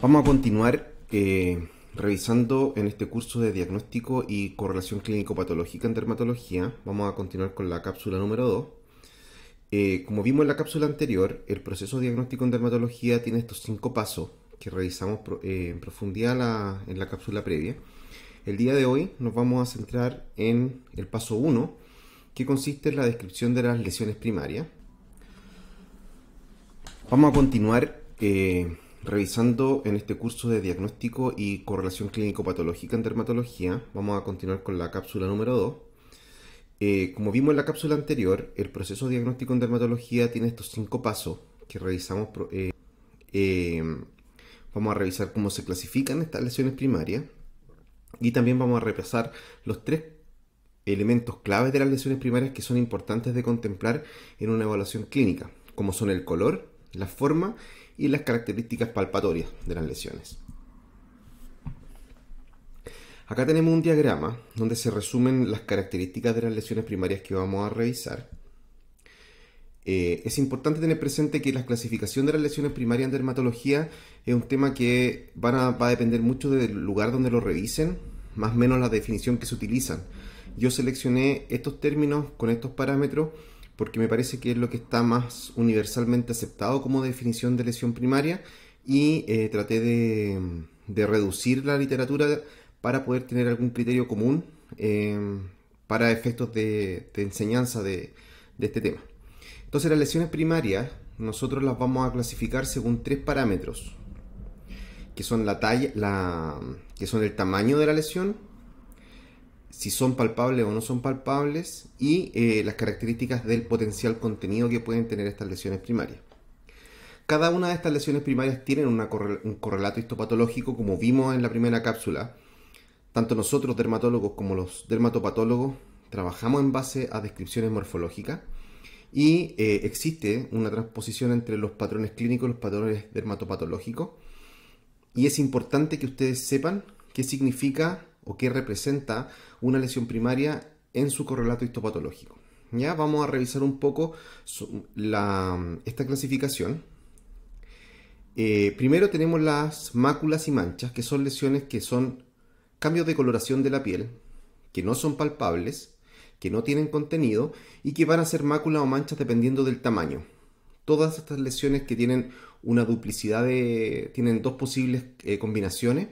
Vamos a continuar eh, revisando en este curso de diagnóstico y correlación clínico-patológica en dermatología. Vamos a continuar con la cápsula número 2. Eh, como vimos en la cápsula anterior, el proceso diagnóstico en dermatología tiene estos cinco pasos que revisamos eh, en profundidad en la cápsula previa. El día de hoy nos vamos a centrar en el paso 1, que consiste en la descripción de las lesiones primarias. Vamos a continuar Revisando en este curso de diagnóstico y correlación clínico-patológica en dermatología, vamos a continuar con la cápsula número 2. Eh, como vimos en la cápsula anterior, el proceso diagnóstico en dermatología tiene estos cinco pasos que revisamos. Eh, eh, vamos a revisar cómo se clasifican estas lesiones primarias y también vamos a repasar los tres elementos claves de las lesiones primarias que son importantes de contemplar en una evaluación clínica, como son el color, la forma y las características palpatorias de las lesiones. Acá tenemos un diagrama donde se resumen las características de las lesiones primarias que vamos a revisar. Eh, es importante tener presente que la clasificación de las lesiones primarias en dermatología es un tema que va a depender mucho del lugar donde lo revisen, más o menos la definición que se utilizan. Yo seleccioné estos términos con estos parámetros porque me parece que es lo que está más universalmente aceptado como definición de lesión primaria y eh, traté de, reducir la literatura para poder tener algún criterio común em, para efectos de, enseñanza de, este tema. Entonces las lesiones primarias nosotros las vamos a clasificar según tres parámetros, que son la talla, que son el tamaño de la lesión, si son palpables o no son palpables y eh, las características del potencial contenido que pueden tener estas lesiones primarias. Cada una de estas lesiones primarias tienen un correlato histopatológico como vimos en la primera cápsula. Tanto nosotros dermatólogos como los dermatopatólogos trabajamos en base a descripciones morfológicas y eh, existe una transposición entre los patrones clínicos y los patrones dermatopatológicos. Y es importante que ustedes sepan qué significa o qué representa una lesión primaria en su correlato histopatológico. Ya vamos a revisar un poco esta clasificación. Eh, primero tenemos las máculas y manchas, que son lesiones que son cambios de coloración de la piel, que no son palpables, que no tienen contenido y que van a ser máculas o manchas dependiendo del tamaño. Todas estas lesiones que tienen una duplicidad de. tienen dos posibles eh, combinaciones.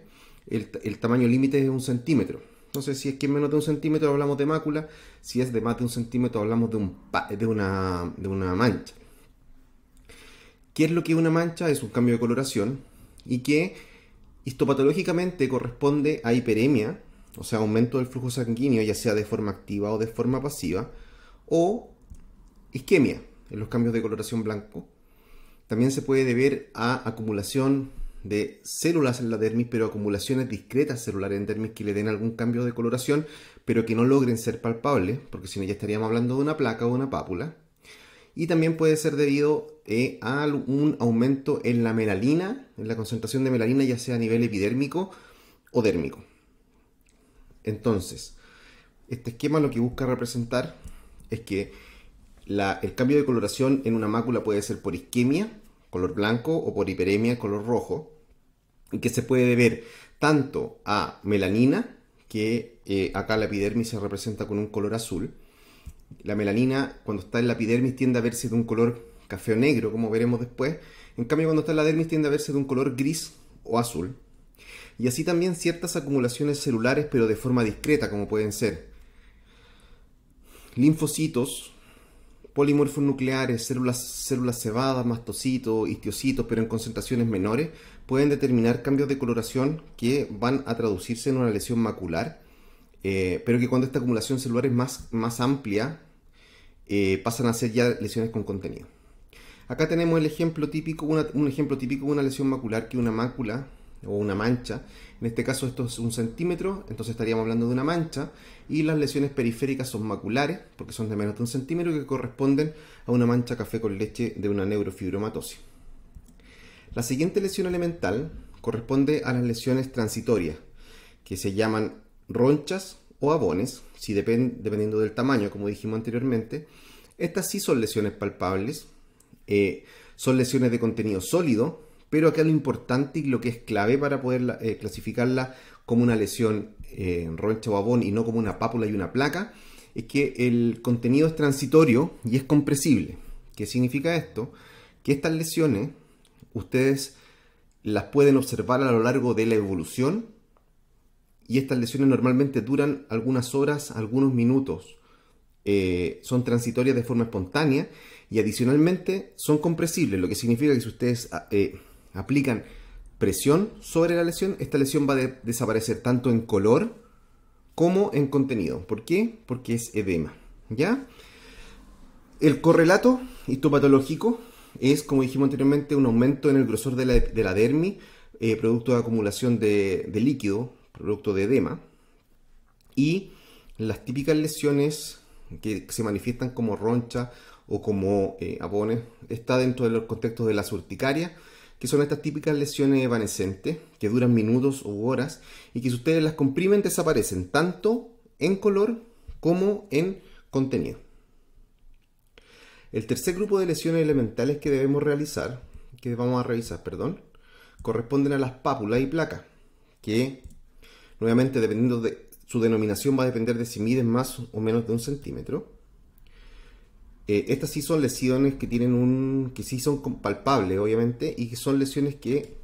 El, tamaño límite es un centímetro. Entonces, si es que es menos de un centímetro, hablamos de mácula. Si es de más de un centímetro, hablamos de, un, de una mancha. ¿Qué es lo que es una mancha? Es un cambio de coloración y que histopatológicamente corresponde a hiperemia, o sea, aumento del flujo sanguíneo, ya sea de forma activa o de forma pasiva, o isquemia, en los cambios de coloración blanco. También se puede deber a acumulación de células en la dermis, pero acumulaciones discretas celulares en dermis que le den algún cambio de coloración, pero que no logren ser palpables, porque si no ya estaríamos hablando de una placa o una pápula. Y también puede ser debido eh, a un aumento en la melanina, en la concentración de melanina, ya sea a nivel epidérmico o dérmico. Entonces, este esquema lo que busca representar es que el cambio de coloración en una mácula puede ser por isquemia, color blanco, o por hiperemia, color rojo que se puede deber tanto a melanina, que eh, acá la epidermis se representa con un color azul. La melanina cuando está en la epidermis tiende a verse de un color café o negro, como veremos después. En cambio, cuando está en la dermis tiende a verse de un color gris o azul. Y así también ciertas acumulaciones celulares, pero de forma discreta, como pueden ser linfocitos, polimorfos nucleares, células, células cebadas, mastocitos, histiocitos, pero en concentraciones menores, pueden determinar cambios de coloración que van a traducirse en una lesión macular, eh, pero que cuando esta acumulación celular es más, más amplia, eh, pasan a ser ya lesiones con contenido. Acá tenemos el ejemplo típico, un ejemplo típico de una lesión macular, que una mácula o una mancha en este caso esto es un centímetro, entonces estaríamos hablando de una mancha. Y las lesiones periféricas son maculares, porque son de menos de un centímetro, que corresponden a una mancha café con leche de una neurofibromatosis. La siguiente lesión elemental corresponde a las lesiones transitorias, que se llaman ronchas o abones, si dependiendo del tamaño, como dijimos anteriormente. Estas sí son lesiones palpables. Eh, son lesiones de contenido sólido, pero acá lo importante y lo que es clave para poder eh, clasificarla como una lesión en eh, roncha y no como una pápula y una placa, es que el contenido es transitorio y es compresible. ¿Qué significa esto? Que estas lesiones ustedes las pueden observar a lo largo de la evolución y estas lesiones normalmente duran algunas horas, algunos minutos. Eh, son transitorias de forma espontánea y adicionalmente son compresibles, lo que significa que si ustedes ah, aplican presión sobre la lesión, esta lesión va a desaparecer tanto en color como en contenido. ¿Por qué? Porque es edema. ¿Ya? El correlato histopatológico es, como dijimos anteriormente, un aumento en el grosor de la, de dermis, eh, producto de acumulación de, líquido, producto de edema. Y las típicas lesiones que se manifiestan como roncha o como eh, abones, está dentro de los contextos de la urticaria, que son estas típicas lesiones evanescentes, que duran minutos u horas, y que si ustedes las comprimen desaparecen, tanto en color como en contenido. El tercer grupo de lesiones elementales que debemos realizar, que vamos a revisar, perdón, corresponden a las pápulas y placas, que nuevamente dependiendo de su denominación va a depender de si miden más o menos de un centímetro. Eh, estas sí son lesiones que tienen un. que sí son palpables, obviamente, y que son lesiones que,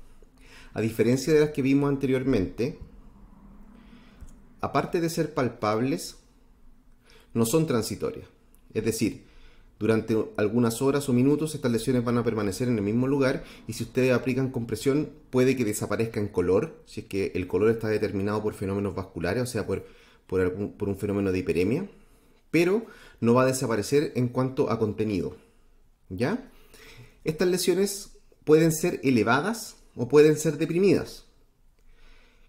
a diferencia de las que vimos anteriormente, aparte de ser palpables, no son transitorias. Es decir, durante algunas horas o minutos estas lesiones van a permanecer en el mismo lugar y si ustedes aplican compresión puede que desaparezca en color, si es que el color está determinado por fenómenos vasculares, o sea, por, por, por un fenómeno de hiperemia, pero no va a desaparecer en cuanto a contenido. ¿Ya? Estas lesiones pueden ser elevadas o pueden ser deprimidas.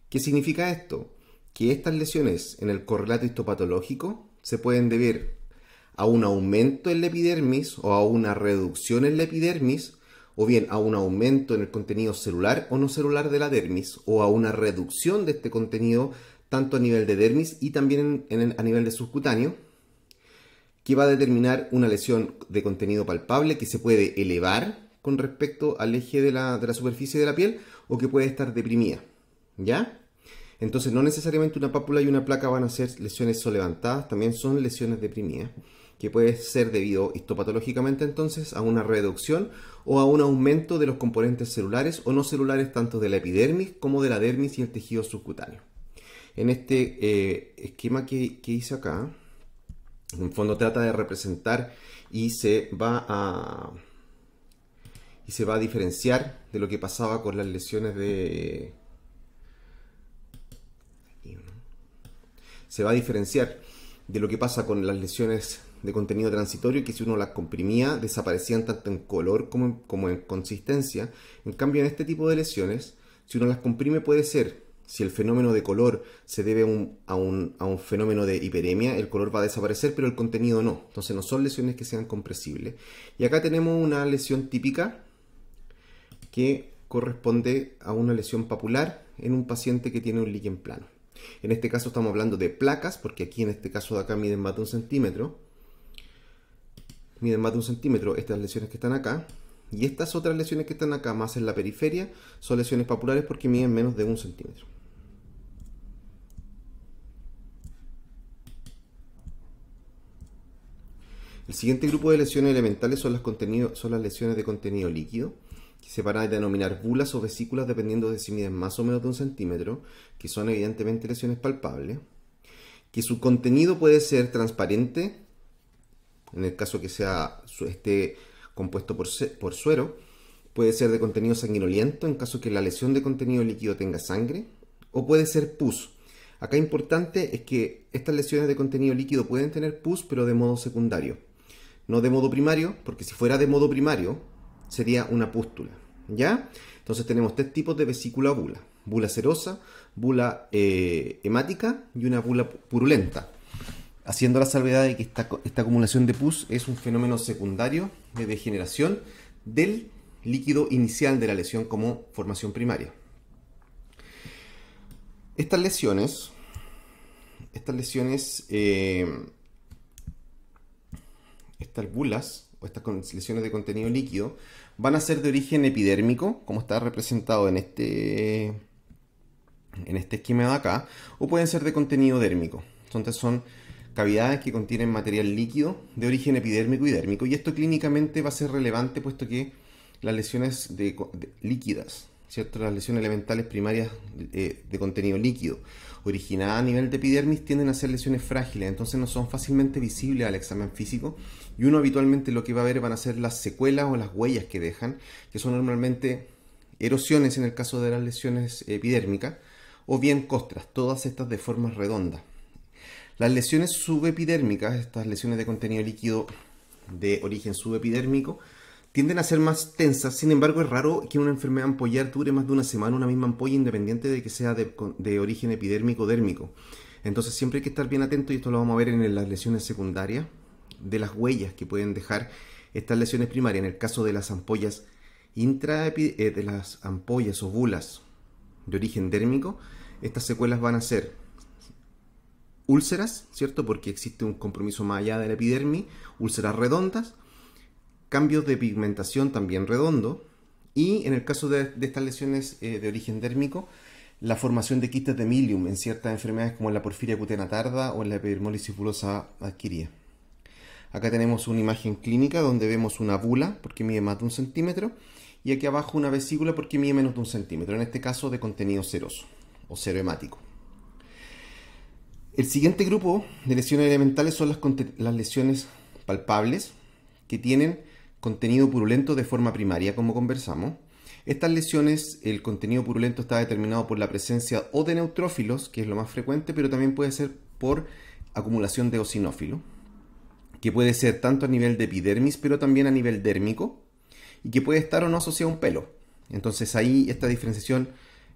¿Qué significa esto? Que estas lesiones en el correlato histopatológico se pueden deber a un aumento en la epidermis o a una reducción en la epidermis o bien a un aumento en el contenido celular o no celular de la dermis o a una reducción de este contenido tanto a nivel de dermis y también a nivel de subcutáneo que va a determinar una lesión de contenido palpable que se puede elevar con respecto al eje de la, superficie de la piel o que puede estar deprimida. ¿Ya? Entonces, no necesariamente una pápula y una placa van a ser lesiones solevantadas, también son lesiones deprimidas, que puede ser debido histopatológicamente entonces a una reducción o a un aumento de los componentes celulares o no celulares tanto de la epidermis como de la dermis y el tejido subcutáneo. En este eh, esquema que hice acá, en fondo trata de representar y se va a y se va a diferenciar de lo que pasaba con las lesiones de se va a diferenciar de lo que pasa con las lesiones de contenido transitorio que si uno las comprimía desaparecían tanto en color como en consistencia. En cambio, en este tipo de lesiones, si uno las comprime puede ser si el fenómeno de color se debe a un, fenómeno de hiperemia, el color va a desaparecer, pero el contenido no. Entonces no son lesiones que sean compresibles. Y acá tenemos una lesión típica que corresponde a una lesión papular en un paciente que tiene un líquen plano. En este caso estamos hablando de placas, porque aquí en este caso de acá miden más de un centímetro. Miden más de un centímetro estas lesiones que están acá. Y estas otras lesiones que están acá, más en la periferia, son lesiones papulares porque miden menos de un centímetro. El siguiente grupo de lesiones elementales son las, lesiones de contenido líquido, que se van a denominar bulas o vesículas dependiendo de si miden más o menos de un centímetro, que son evidentemente lesiones palpables, que su contenido puede ser transparente, en el caso que sea, esté compuesto por, por suero, puede ser de contenido sanguinoliento, en caso que la lesión de contenido líquido tenga sangre, o puede ser pus. Acá importante es que estas lesiones de contenido líquido pueden tener pus, pero de modo secundario no de modo primario, porque si fuera de modo primario, sería una pústula. ¿Ya? Entonces tenemos tres tipos de vesícula bula. Bula serosa, bula eh, hemática y una bula purulenta. Haciendo la salvedad de que esta, acumulación de pus es un fenómeno secundario de degeneración del líquido inicial de la lesión como formación primaria. Estas lesiones, estas lesiones eh, estas bulas o estas lesiones de contenido líquido van a ser de origen epidérmico, como está representado en este, en este esquema de acá, o pueden ser de contenido dérmico. Entonces son cavidades que contienen material líquido de origen epidérmico y dérmico, y esto clínicamente va a ser relevante puesto que las lesiones líquidas, ¿cierto? las lesiones elementales primarias eh, de contenido líquido, originadas a nivel de epidermis, tienden a ser lesiones frágiles, entonces no son fácilmente visibles al examen físico y uno habitualmente lo que va a ver van a ser las secuelas o las huellas que dejan, que son normalmente erosiones en el caso de las lesiones epidérmicas, o bien costras, todas estas de forma redonda. Las lesiones subepidérmicas, estas lesiones de contenido líquido de origen subepidérmico, tienden a ser más tensas, sin embargo es raro que una enfermedad ampollar dure más de una semana una misma ampolla independiente de que sea de, origen epidérmico o dérmico. Entonces siempre hay que estar bien atento y esto lo vamos a ver en las lesiones secundarias, de las huellas que pueden dejar estas lesiones primarias. En el caso de las ampollas intra eh, de las ampollas o bulas de origen dérmico, estas secuelas van a ser úlceras, ¿cierto? Porque existe un compromiso más allá de la epidermis, úlceras redondas, cambios de pigmentación también redondo, y en el caso de, estas lesiones eh, de origen dérmico, la formación de quistes de milium en ciertas enfermedades como la porfiria cutánea tarda o en la epidermolisis bulosa adquirida. Acá tenemos una imagen clínica donde vemos una bula porque mide más de un centímetro y aquí abajo una vesícula porque mide menos de un centímetro, en este caso de contenido seroso o hemático. El siguiente grupo de lesiones elementales son las, las lesiones palpables que tienen contenido purulento de forma primaria, como conversamos. Estas lesiones, el contenido purulento está determinado por la presencia o de neutrófilos, que es lo más frecuente, pero también puede ser por acumulación de eosinófilo que puede ser tanto a nivel de epidermis, pero también a nivel dérmico, y que puede estar o no asociado a un pelo. Entonces ahí esta diferenciación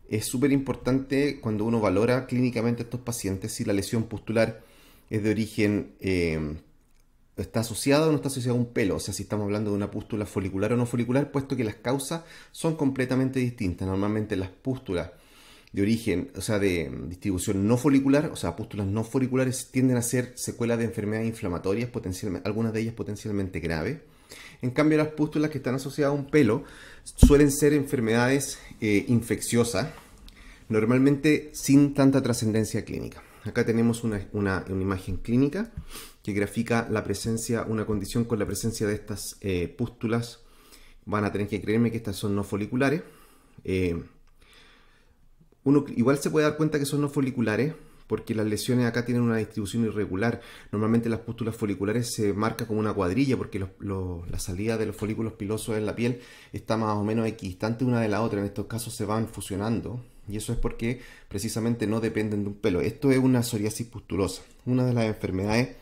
es súper importante cuando uno valora clínicamente a estos pacientes si la lesión pustular es de origen, eh, está asociada o no está asociada a un pelo, o sea, si estamos hablando de una pústula folicular o no folicular, puesto que las causas son completamente distintas. Normalmente las pústulas de origen, o sea, de distribución no folicular, o sea, pústulas no foliculares tienden a ser secuelas de enfermedades inflamatorias, potencialmente, algunas de ellas potencialmente graves. En cambio, las pústulas que están asociadas a un pelo suelen ser enfermedades eh, infecciosas, normalmente sin tanta trascendencia clínica. Acá tenemos una, imagen clínica que grafica la presencia, una condición con la presencia de estas eh, pústulas. Van a tener que creerme que estas son no foliculares. Eh, uno igual se puede dar cuenta que son no foliculares, porque las lesiones acá tienen una distribución irregular. Normalmente las pústulas foliculares se marca como una cuadrilla porque la salida de los folículos pilosos en la piel está más o menos equidistante una de la otra. En estos casos se van fusionando y eso es porque precisamente no dependen de un pelo. Esto es una psoriasis pustulosa, una de las enfermedades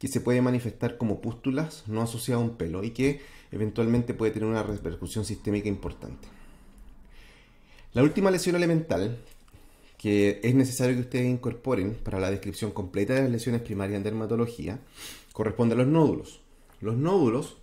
que se puede manifestar como pústulas no asociadas a un pelo y que eventualmente puede tener una repercusión sistémica importante. La última lesión elemental que es necesario que ustedes incorporen para la descripción completa de las lesiones primarias en dermatología corresponde a los nódulos. Los nódulos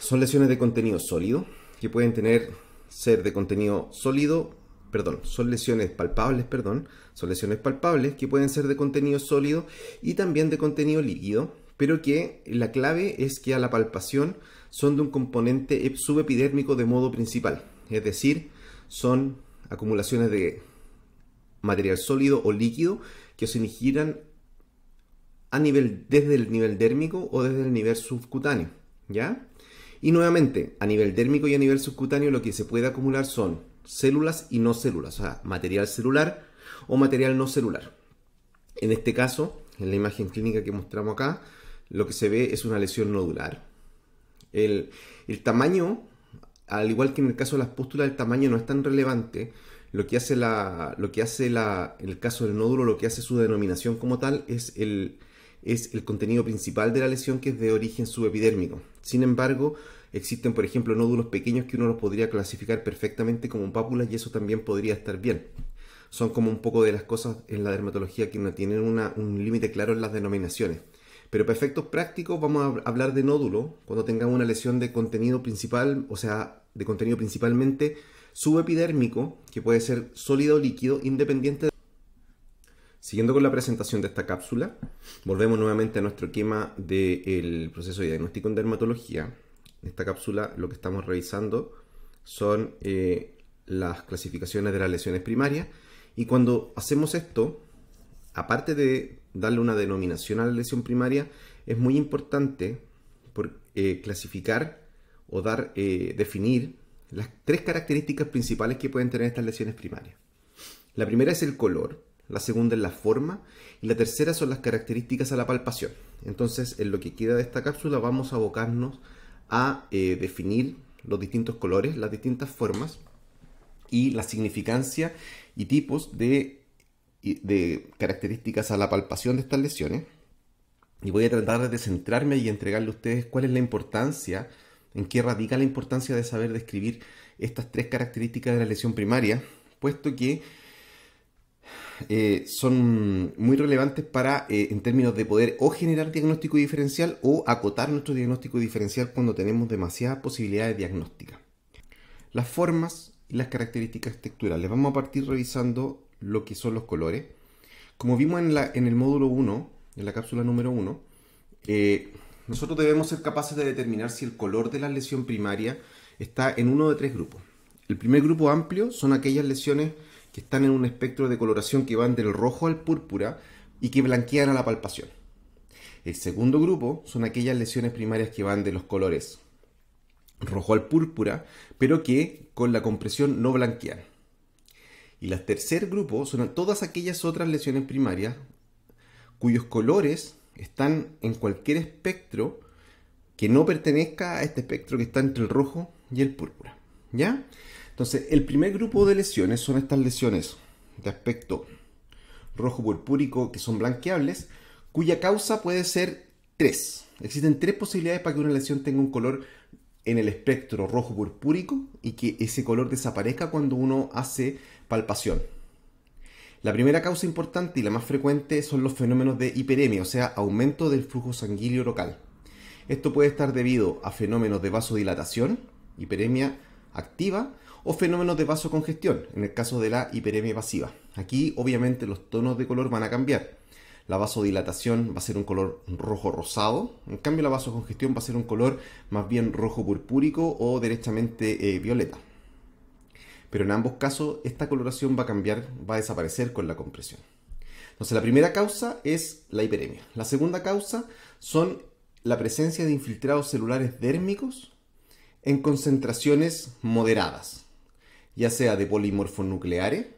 son lesiones de contenido sólido que pueden tener ser de contenido sólido, perdón, son lesiones palpables, perdón, son lesiones palpables que pueden ser de contenido sólido y también de contenido líquido, pero que la clave es que a la palpación son de un componente subepidérmico de modo principal, es decir, son acumulaciones de material sólido o líquido que se originan a nivel desde el nivel dérmico o desde el nivel subcutáneo, ¿ya? Y nuevamente, a nivel dérmico y a nivel subcutáneo lo que se puede acumular son células y no células, o sea, material celular o material no celular. En este caso, en la imagen clínica que mostramos acá, lo que se ve es una lesión nodular. el tamaño al igual que en el caso de las pústulas, el tamaño no es tan relevante. Lo que hace, la, lo que hace el caso del nódulo, lo que hace su denominación como tal es el, es el contenido principal de la lesión que es de origen subepidérmico. Sin embargo, existen, por ejemplo, nódulos pequeños que uno los podría clasificar perfectamente como pápulas y eso también podría estar bien. Son como un poco de las cosas en la dermatología que no tienen un límite claro en las denominaciones. Pero para efectos prácticos vamos a hablar de nódulo cuando tengamos una lesión de contenido principal, o sea, de contenido principalmente subepidérmico, que puede ser sólido o líquido, independiente. De... Siguiendo con la presentación de esta cápsula, volvemos nuevamente a nuestro esquema del proceso de diagnóstico en dermatología. En esta cápsula lo que estamos revisando son eh, las clasificaciones de las lesiones primarias y cuando hacemos esto, aparte de darle una denominación a la lesión primaria, es muy importante por, eh, clasificar o dar, eh, definir las tres características principales que pueden tener estas lesiones primarias. La primera es el color, la segunda es la forma y la tercera son las características a la palpación. Entonces, en lo que queda de esta cápsula vamos a abocarnos a eh, definir los distintos colores, las distintas formas y la significancia y tipos de de características a la palpación de estas lesiones. Y voy a tratar de centrarme y entregarle a ustedes cuál es la importancia, en qué radica la importancia de saber describir estas tres características de la lesión primaria, puesto que eh, son muy relevantes para, eh, en términos de poder o generar diagnóstico diferencial o acotar nuestro diagnóstico diferencial cuando tenemos demasiadas posibilidades de diagnóstica. Las formas y las características texturales. Vamos a partir revisando lo que son los colores. Como vimos en, el módulo 1, en la cápsula número 1, eh, nosotros debemos ser capaces de determinar si el color de la lesión primaria está en uno de tres grupos. El primer grupo amplio son aquellas lesiones que están en un espectro de coloración que van del rojo al púrpura y que blanquean a la palpación. El segundo grupo son aquellas lesiones primarias que van de los colores rojo al púrpura, pero que con la compresión no blanquean. Y el tercer grupo son todas aquellas otras lesiones primarias cuyos colores están en cualquier espectro que no pertenezca a este espectro que está entre el rojo y el púrpura. ¿Ya? Entonces, el primer grupo de lesiones son estas lesiones de aspecto rojo purpúrico que son blanqueables, cuya causa puede ser tres. Existen tres posibilidades para que una lesión tenga un color en el espectro rojo purpúrico y que ese color desaparezca cuando uno hace Palpación. La primera causa importante y la más frecuente son los fenómenos de hiperemia, o sea, aumento del flujo sanguíneo local. Esto puede estar debido a fenómenos de vasodilatación, hiperemia activa, o fenómenos de vasocongestión, en el caso de la hiperemia pasiva. Aquí obviamente los tonos de color van a cambiar. La vasodilatación va a ser un color rojo rosado, en cambio la vasocongestión va a ser un color más bien rojo purpúrico o derechamente eh, violeta pero en ambos casos esta coloración va a cambiar, va a desaparecer con la compresión. Entonces la primera causa es la hiperemia. La segunda causa son la presencia de infiltrados celulares dérmicos en concentraciones moderadas, ya sea de polimorfonucleares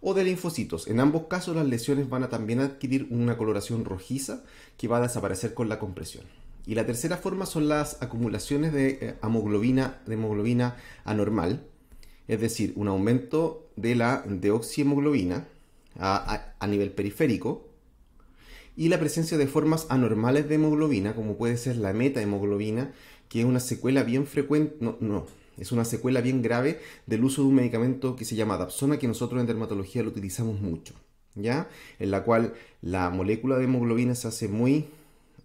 o de linfocitos. En ambos casos las lesiones van a también adquirir una coloración rojiza que va a desaparecer con la compresión. Y la tercera forma son las acumulaciones de eh, hemoglobina, de hemoglobina anormal, es decir, un aumento de la deoxihemoglobina a, a nivel periférico y la presencia de formas anormales de hemoglobina, como puede ser la metahemoglobina, que es una secuela bien frecuente, no, no, es una secuela bien grave del uso de un medicamento que se llama Dapsona, que nosotros en dermatología lo utilizamos mucho, ¿ya? En la cual la molécula de hemoglobina se hace muy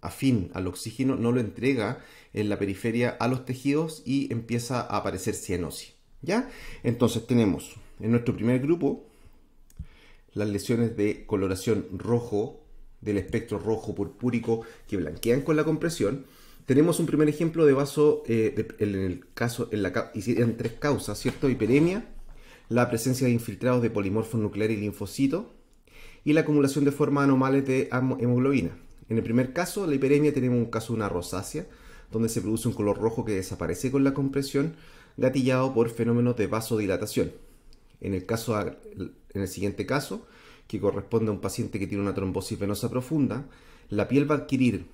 afín al oxígeno, no lo entrega en la periferia a los tejidos y empieza a aparecer cianosis. ¿Ya? Entonces tenemos en nuestro primer grupo las lesiones de coloración rojo, del espectro rojo purpúrico que blanquean con la compresión. Tenemos un primer ejemplo de vaso, eh, en el caso, en, la, tres causas, ¿cierto? Hiperemia, la presencia de infiltrados de polimorfos nucleares y linfocito, y la acumulación de formas anomales de hemoglobina. En el primer caso, la hiperemia, tenemos un caso de una rosácea, donde se produce un color rojo que desaparece con la compresión, gatillado por fenómenos de vasodilatación. En el, caso, en el siguiente caso, que corresponde a un paciente que tiene una trombosis venosa profunda, la piel va a adquirir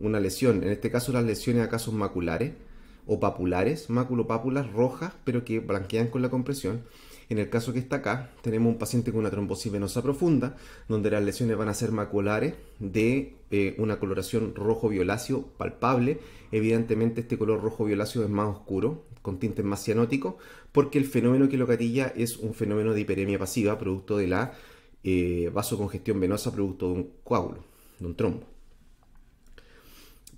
una lesión, en este caso las lesiones acá son maculares o papulares, maculopapulas rojas, pero que blanquean con la compresión. En el caso que está acá, tenemos un paciente con una trombosis venosa profunda, donde las lesiones van a ser maculares de eh, una coloración rojo-violáceo palpable. Evidentemente este color rojo-violáceo es más oscuro, con tintes más cianóticos, porque el fenómeno que lo catilla es un fenómeno de hiperemia pasiva, producto de la eh, vasocongestión venosa, producto de un coágulo, de un trombo.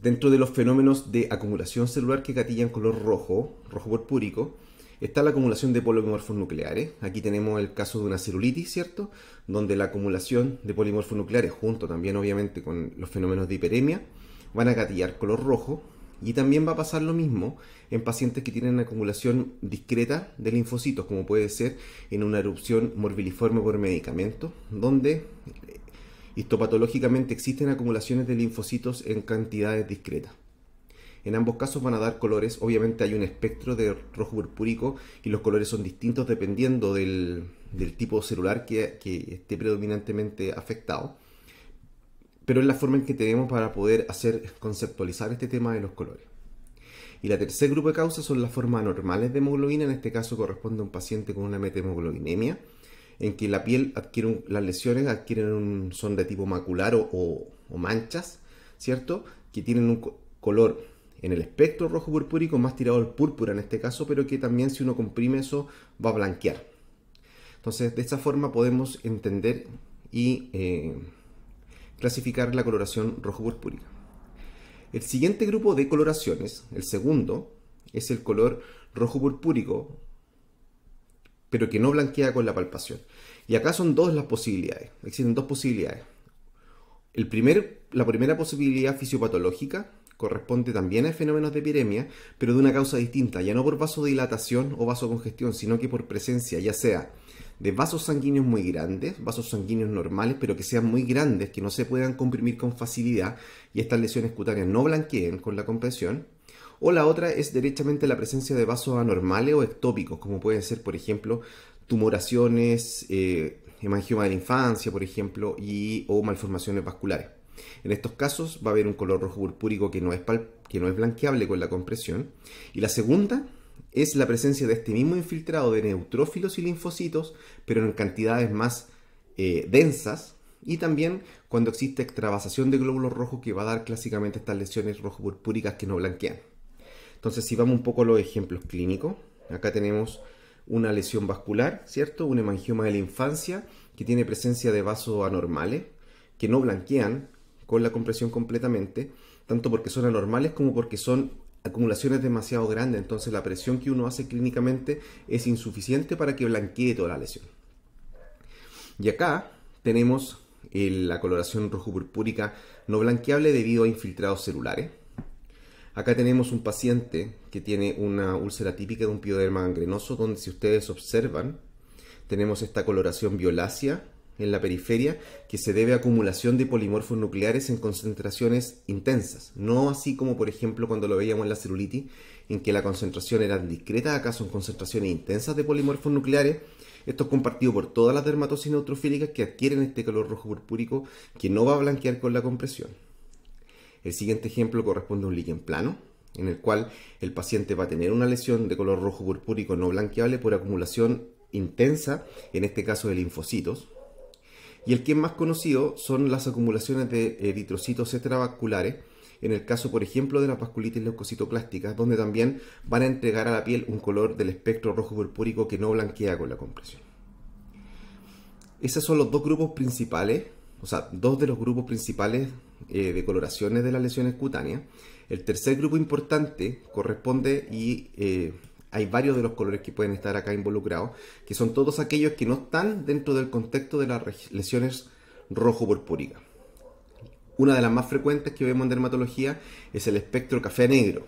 Dentro de los fenómenos de acumulación celular que gatillan color rojo, rojo purpúrico, está la acumulación de polimorfos nucleares. Aquí tenemos el caso de una celulitis, ¿cierto? Donde la acumulación de polimorfos nucleares, junto también obviamente con los fenómenos de hiperemia, van a catillar color rojo, y también va a pasar lo mismo en pacientes que tienen acumulación discreta de linfocitos, como puede ser en una erupción morbiliforme por medicamento, donde eh, histopatológicamente existen acumulaciones de linfocitos en cantidades discretas. En ambos casos van a dar colores, obviamente hay un espectro de rojo purpúrico y los colores son distintos dependiendo del, tipo celular que esté predominantemente afectado pero es la forma en que tenemos para poder hacer conceptualizar este tema de los colores. Y la tercer grupo de causas son las formas anormales de hemoglobina, en este caso corresponde a un paciente con una metemoglobinemia, en que la piel adquiere las lesiones adquieren un, son de tipo macular o, manchas, ¿cierto? Que tienen un color en el espectro rojo purpúrico más tirado al púrpura en este caso, pero que también si uno comprime eso va a blanquear. Entonces, de esta forma podemos entender y eh, clasificar la coloración rojo-purpúrica. El siguiente grupo de coloraciones, el segundo, es el color rojo-purpúrico, pero que no blanquea con la palpación. Y acá son dos las posibilidades, existen dos posibilidades. la primera posibilidad fisiopatológica corresponde también a fenómenos de epidemia, pero de una causa distinta, ya no por vasodilatación o vasocongestión, sino que por presencia, ya sea de vasos sanguíneos muy grandes, vasos sanguíneos normales, pero que sean muy grandes, que no se puedan comprimir con facilidad y estas lesiones cutáneas no blanqueen con la compresión. O la otra es directamente, la presencia de vasos anormales o ectópicos, como pueden ser, por ejemplo, tumoraciones, eh, hemangioma de la infancia, por ejemplo, y, o malformaciones vasculares. En estos casos va a haber un color rojo purpúrico que no es, que no es blanqueable con la compresión. Y la segunda es la presencia de este mismo infiltrado de neutrófilos y linfocitos, pero en cantidades más eh, densas, y también cuando existe extravasación de glóbulos rojos que va a dar clásicamente estas lesiones rojo-purpúricas que no blanquean. Entonces, si vamos un poco a los ejemplos clínicos, acá tenemos una lesión vascular, ¿cierto? Un hemangioma de la infancia que tiene presencia de vasos anormales, que no blanquean con la compresión completamente, tanto porque son anormales como porque son acumulación es demasiado grande, entonces la presión que uno hace clínicamente es insuficiente para que blanquee toda la lesión. Y acá tenemos eh, la coloración rojo-purpúrica no blanqueable debido a infiltrados celulares. Acá tenemos un paciente que tiene una úlcera típica de un pioderma gangrenoso, donde si ustedes observan, tenemos esta coloración violácea en la periferia que se debe a acumulación de polimorfos nucleares en concentraciones intensas, no así como por ejemplo cuando lo veíamos en la celulitis, en que la concentración era discreta, acaso en concentraciones intensas de polimorfos nucleares, esto es compartido por todas las dermatosis neutrofílicas que adquieren este color rojo purpúrico que no va a blanquear con la compresión. El siguiente ejemplo corresponde a un líquen plano, en el cual el paciente va a tener una lesión de color rojo purpúrico no blanqueable por acumulación intensa, en este caso de linfocitos, y el que es más conocido son las acumulaciones de eh, eritrocitos extravasculares, en el caso, por ejemplo, de las vasculitis leucocitoclástica, donde también van a entregar a la piel un color del espectro rojo pulpúrico que no blanquea con la compresión. Esos son los dos grupos principales, o sea, dos de los grupos principales eh, de coloraciones de las lesiones cutáneas. El tercer grupo importante corresponde y eh, hay varios de los colores que pueden estar acá involucrados, que son todos aquellos que no están dentro del contexto de las lesiones rojo purpúricas Una de las más frecuentes que vemos en dermatología es el espectro café-negro,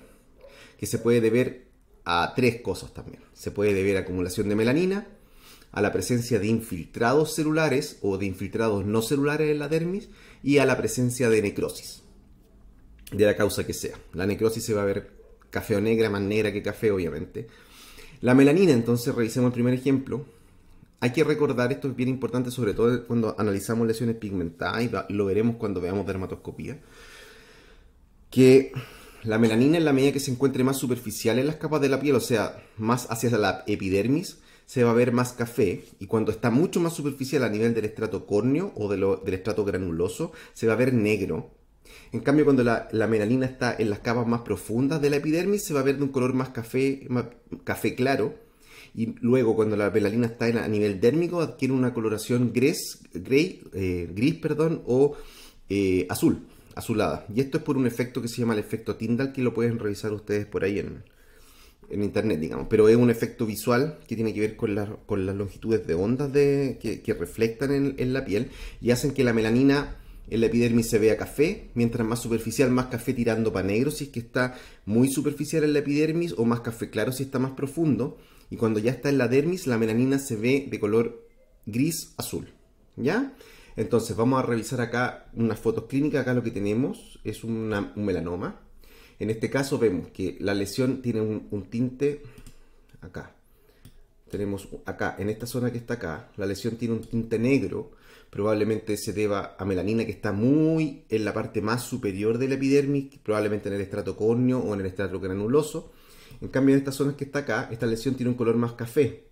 que se puede deber a tres cosas también. Se puede deber a acumulación de melanina, a la presencia de infiltrados celulares o de infiltrados no celulares en la dermis y a la presencia de necrosis, de la causa que sea. La necrosis se va a ver café o negra, más negra que café, obviamente. La melanina, entonces, revisemos el primer ejemplo. Hay que recordar, esto es bien importante, sobre todo cuando analizamos lesiones pigmentadas, y lo veremos cuando veamos dermatoscopía, que la melanina en la medida que se encuentre más superficial en las capas de la piel, o sea, más hacia la epidermis, se va a ver más café y cuando está mucho más superficial a nivel del estrato córneo o del estrato granuloso, se va a ver negro en cambio, cuando la, melanina está en las capas más profundas de la epidermis, se va a ver de un color más café, café claro. Y luego, cuando la melanina está a nivel dérmico, adquiere una coloración gris, eh, gris perdón, o eh, azul, azulada. Y esto es por un efecto que se llama el efecto Tyndall, que lo pueden revisar ustedes por ahí en, internet, digamos. Pero es un efecto visual que tiene que ver con, las longitudes de ondas que, reflectan en la piel y hacen que la melanina en la epidermis se ve a café, mientras más superficial, más café tirando para negro si es que está muy superficial en la epidermis o más café claro si está más profundo. Y cuando ya está en la dermis, la melanina se ve de color gris-azul. ¿Ya? Entonces vamos a revisar acá unas fotos clínicas. Acá lo que tenemos es un melanoma. En este caso vemos que la lesión tiene un tinte acá. Tenemos acá, en esta zona que está acá, la lesión tiene un tinte negro probablemente se deba a melanina que está muy en la parte más superior de la epidermis, probablemente en el estrato córneo o en el estrato granuloso. En cambio, en estas zonas que está acá, esta lesión tiene un color más café,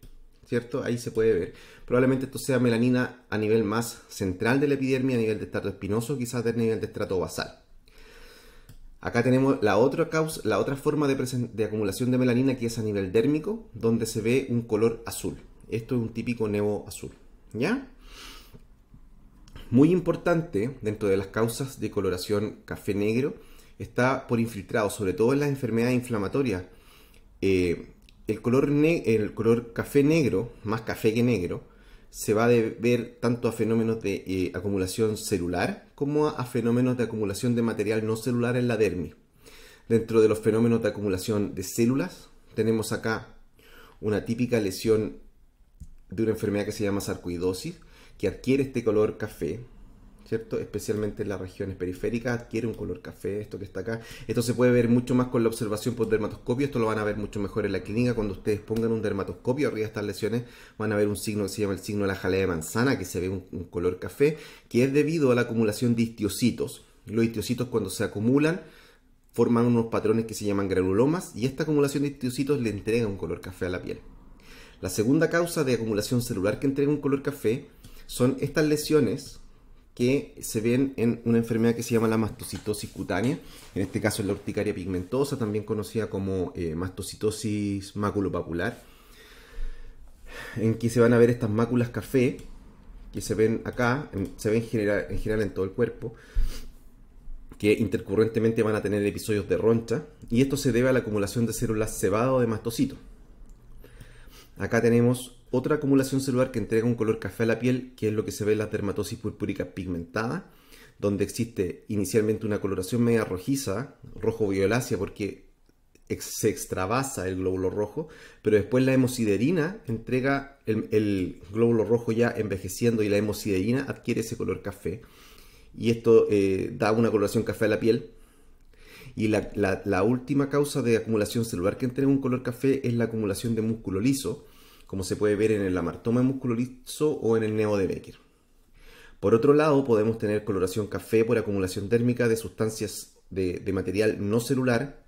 ¿cierto? Ahí se puede ver. Probablemente esto sea melanina a nivel más central de la epidermis, a nivel de estrato espinoso, quizás a nivel de estrato basal. Acá tenemos la otra causa, la otra forma de, acumulación de melanina que es a nivel dérmico, donde se ve un color azul. Esto es un típico nevo azul. ¿Ya? Muy importante dentro de las causas de coloración café negro está por infiltrado, sobre todo en las enfermedades inflamatorias. Eh, el, color el color café negro, más café que negro, se va a deber tanto a fenómenos de eh, acumulación celular como a, fenómenos de acumulación de material no celular en la dermis. Dentro de los fenómenos de acumulación de células, tenemos acá una típica lesión de una enfermedad que se llama sarcoidosis, que adquiere este color café, ¿cierto? Especialmente en las regiones periféricas adquiere un color café, esto que está acá. Esto se puede ver mucho más con la observación por dermatoscopio, esto lo van a ver mucho mejor en la clínica cuando ustedes pongan un dermatoscopio arriba de estas lesiones, van a ver un signo que se llama el signo de la jalea de manzana, que se ve un, color café, que es debido a la acumulación de histiocitos. Los histiocitos cuando se acumulan forman unos patrones que se llaman granulomas y esta acumulación de histiocitos le entrega un color café a la piel. La segunda causa de acumulación celular que entrega un color café son estas lesiones que se ven en una enfermedad que se llama la mastocitosis cutánea, en este caso es la urticaria pigmentosa, también conocida como eh, mastocitosis maculopapular, en que se van a ver estas máculas café, que se ven acá, se ven en general en todo el cuerpo, que intercurrentemente van a tener episodios de roncha, y esto se debe a la acumulación de células cebado de mastocito. Acá tenemos otra acumulación celular que entrega un color café a la piel, que es lo que se ve en la dermatosis purpúrica pigmentada, donde existe inicialmente una coloración media rojiza, rojo-violácea, porque se extravasa el glóbulo rojo, pero después la hemosiderina entrega el, glóbulo rojo ya envejeciendo y la hemosiderina adquiere ese color café. Y esto eh, da una coloración café a la piel. Y la última causa de acumulación celular que entrega un color café es la acumulación de músculo liso, como se puede ver en el amartoma músculo o en el neo de Becker. Por otro lado, podemos tener coloración café por acumulación térmica de sustancias de, material no celular,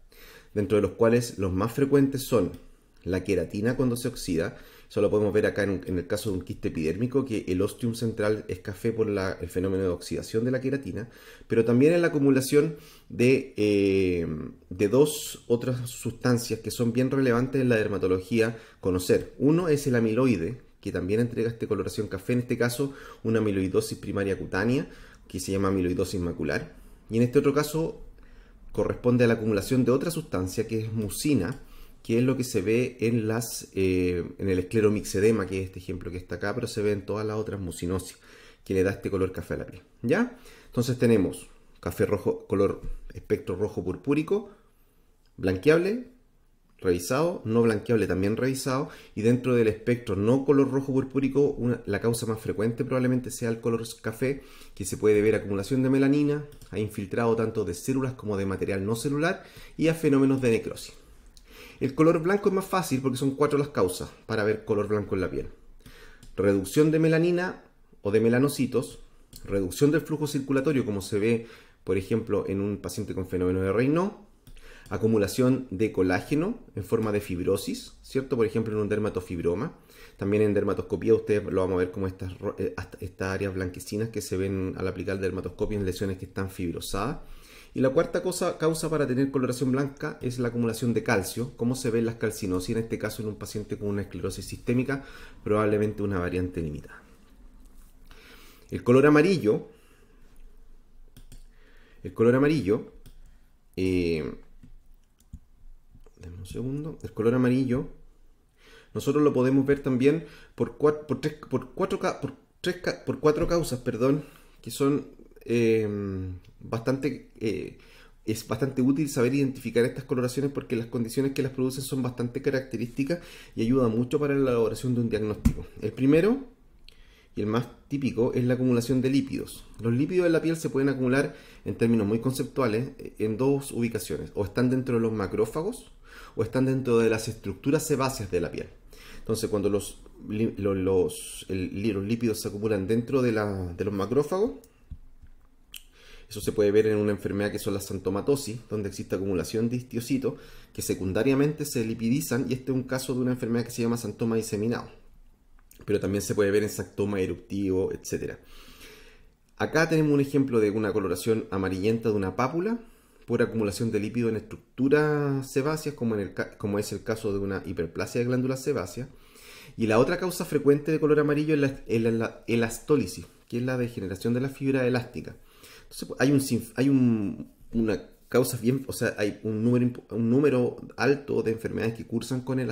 dentro de los cuales los más frecuentes son la queratina cuando se oxida Solo podemos ver acá en, el caso de un quiste epidérmico, que el ostium central es café por el fenómeno de oxidación de la queratina, pero también en la acumulación de, eh, de dos otras sustancias que son bien relevantes en la dermatología conocer. Uno es el amiloide, que también entrega esta coloración café, en este caso una amiloidosis primaria cutánea, que se llama amiloidosis macular. Y en este otro caso corresponde a la acumulación de otra sustancia que es mucina, que es lo que se ve en, las, eh, en el escleromixedema, que es este ejemplo que está acá, pero se ve en todas las otras mucinosis, que le da este color café a la piel. ¿Ya? Entonces tenemos café rojo, color espectro rojo purpúrico, blanqueable, revisado, no blanqueable también revisado, y dentro del espectro no color rojo purpúrico, la causa más frecuente probablemente sea el color café, que se puede ver acumulación de melanina, ha infiltrado tanto de células como de material no celular y a fenómenos de necrosis. El color blanco es más fácil porque son cuatro las causas para ver color blanco en la piel. Reducción de melanina o de melanocitos, reducción del flujo circulatorio como se ve, por ejemplo, en un paciente con fenómeno de Reino, acumulación de colágeno en forma de fibrosis, ¿cierto? Por ejemplo, en un dermatofibroma. También en dermatoscopía ustedes lo vamos a ver como estas, eh, áreas blanquecinas que se ven al aplicar dermatoscopio en lesiones que están fibrosadas. Y la cuarta cosa, causa para tener coloración blanca es la acumulación de calcio, como se ve en las calcinosis, en este caso en un paciente con una esclerosis sistémica, probablemente una variante limitada. El color amarillo, el color amarillo, eh, segundo, el color amarillo, nosotros lo podemos ver también por, por, por cuatro causas, perdón, que son Em, bastante, eh, es bastante útil saber identificar estas coloraciones porque las condiciones que las producen son bastante características y ayudan mucho para la elaboración de un diagnóstico. El primero y el más típico es la acumulación de lípidos. Los lípidos de la piel se pueden acumular en términos muy conceptuales en dos ubicaciones, o están dentro de los macrófagos o están dentro de las estructuras sebáceas de la piel. Entonces, cuando los, los, lípidos se acumulan dentro de los macrófagos, eso se puede ver en una enfermedad que son las santomatosis, donde existe acumulación de histiocitos que secundariamente se lipidizan y este es un caso de una enfermedad que se llama santoma diseminado. Pero también se puede ver en santoma eruptivo, etc. Acá tenemos un ejemplo de una coloración amarillenta de una pápula por acumulación de lípido en estructuras sebáceas, como, como es el caso de una hiperplasia de glándulas sebáceas. Y la otra causa frecuente de color amarillo es la, la elastólisis, que es la degeneración de la fibra elástica hay un, hay una causa bien, o sea, hay un número, un número alto de enfermedades que cursan con el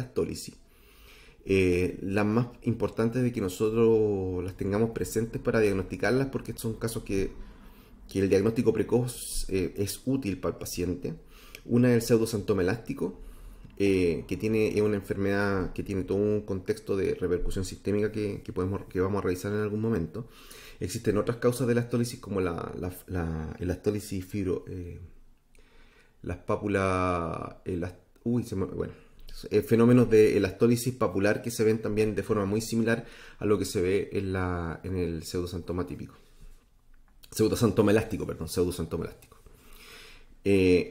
eh, las más importantes de que nosotros las tengamos presentes para diagnosticarlas porque son casos que, el diagnóstico precoz eh, es útil para el paciente. Una es el elástico. Eh, que tiene, es una enfermedad que tiene todo un contexto de repercusión sistémica que, podemos, que vamos a revisar en algún momento. Existen otras causas de la astólisis como la, la, fibro, eh, las pápulas, uy, bueno, eh, fenómenos de elastólisis papular que se ven también de forma muy similar a lo que se ve en, la, en el pseudosantoma típico. Pseudosantoma elástico, perdón, pseudosantoma elástico.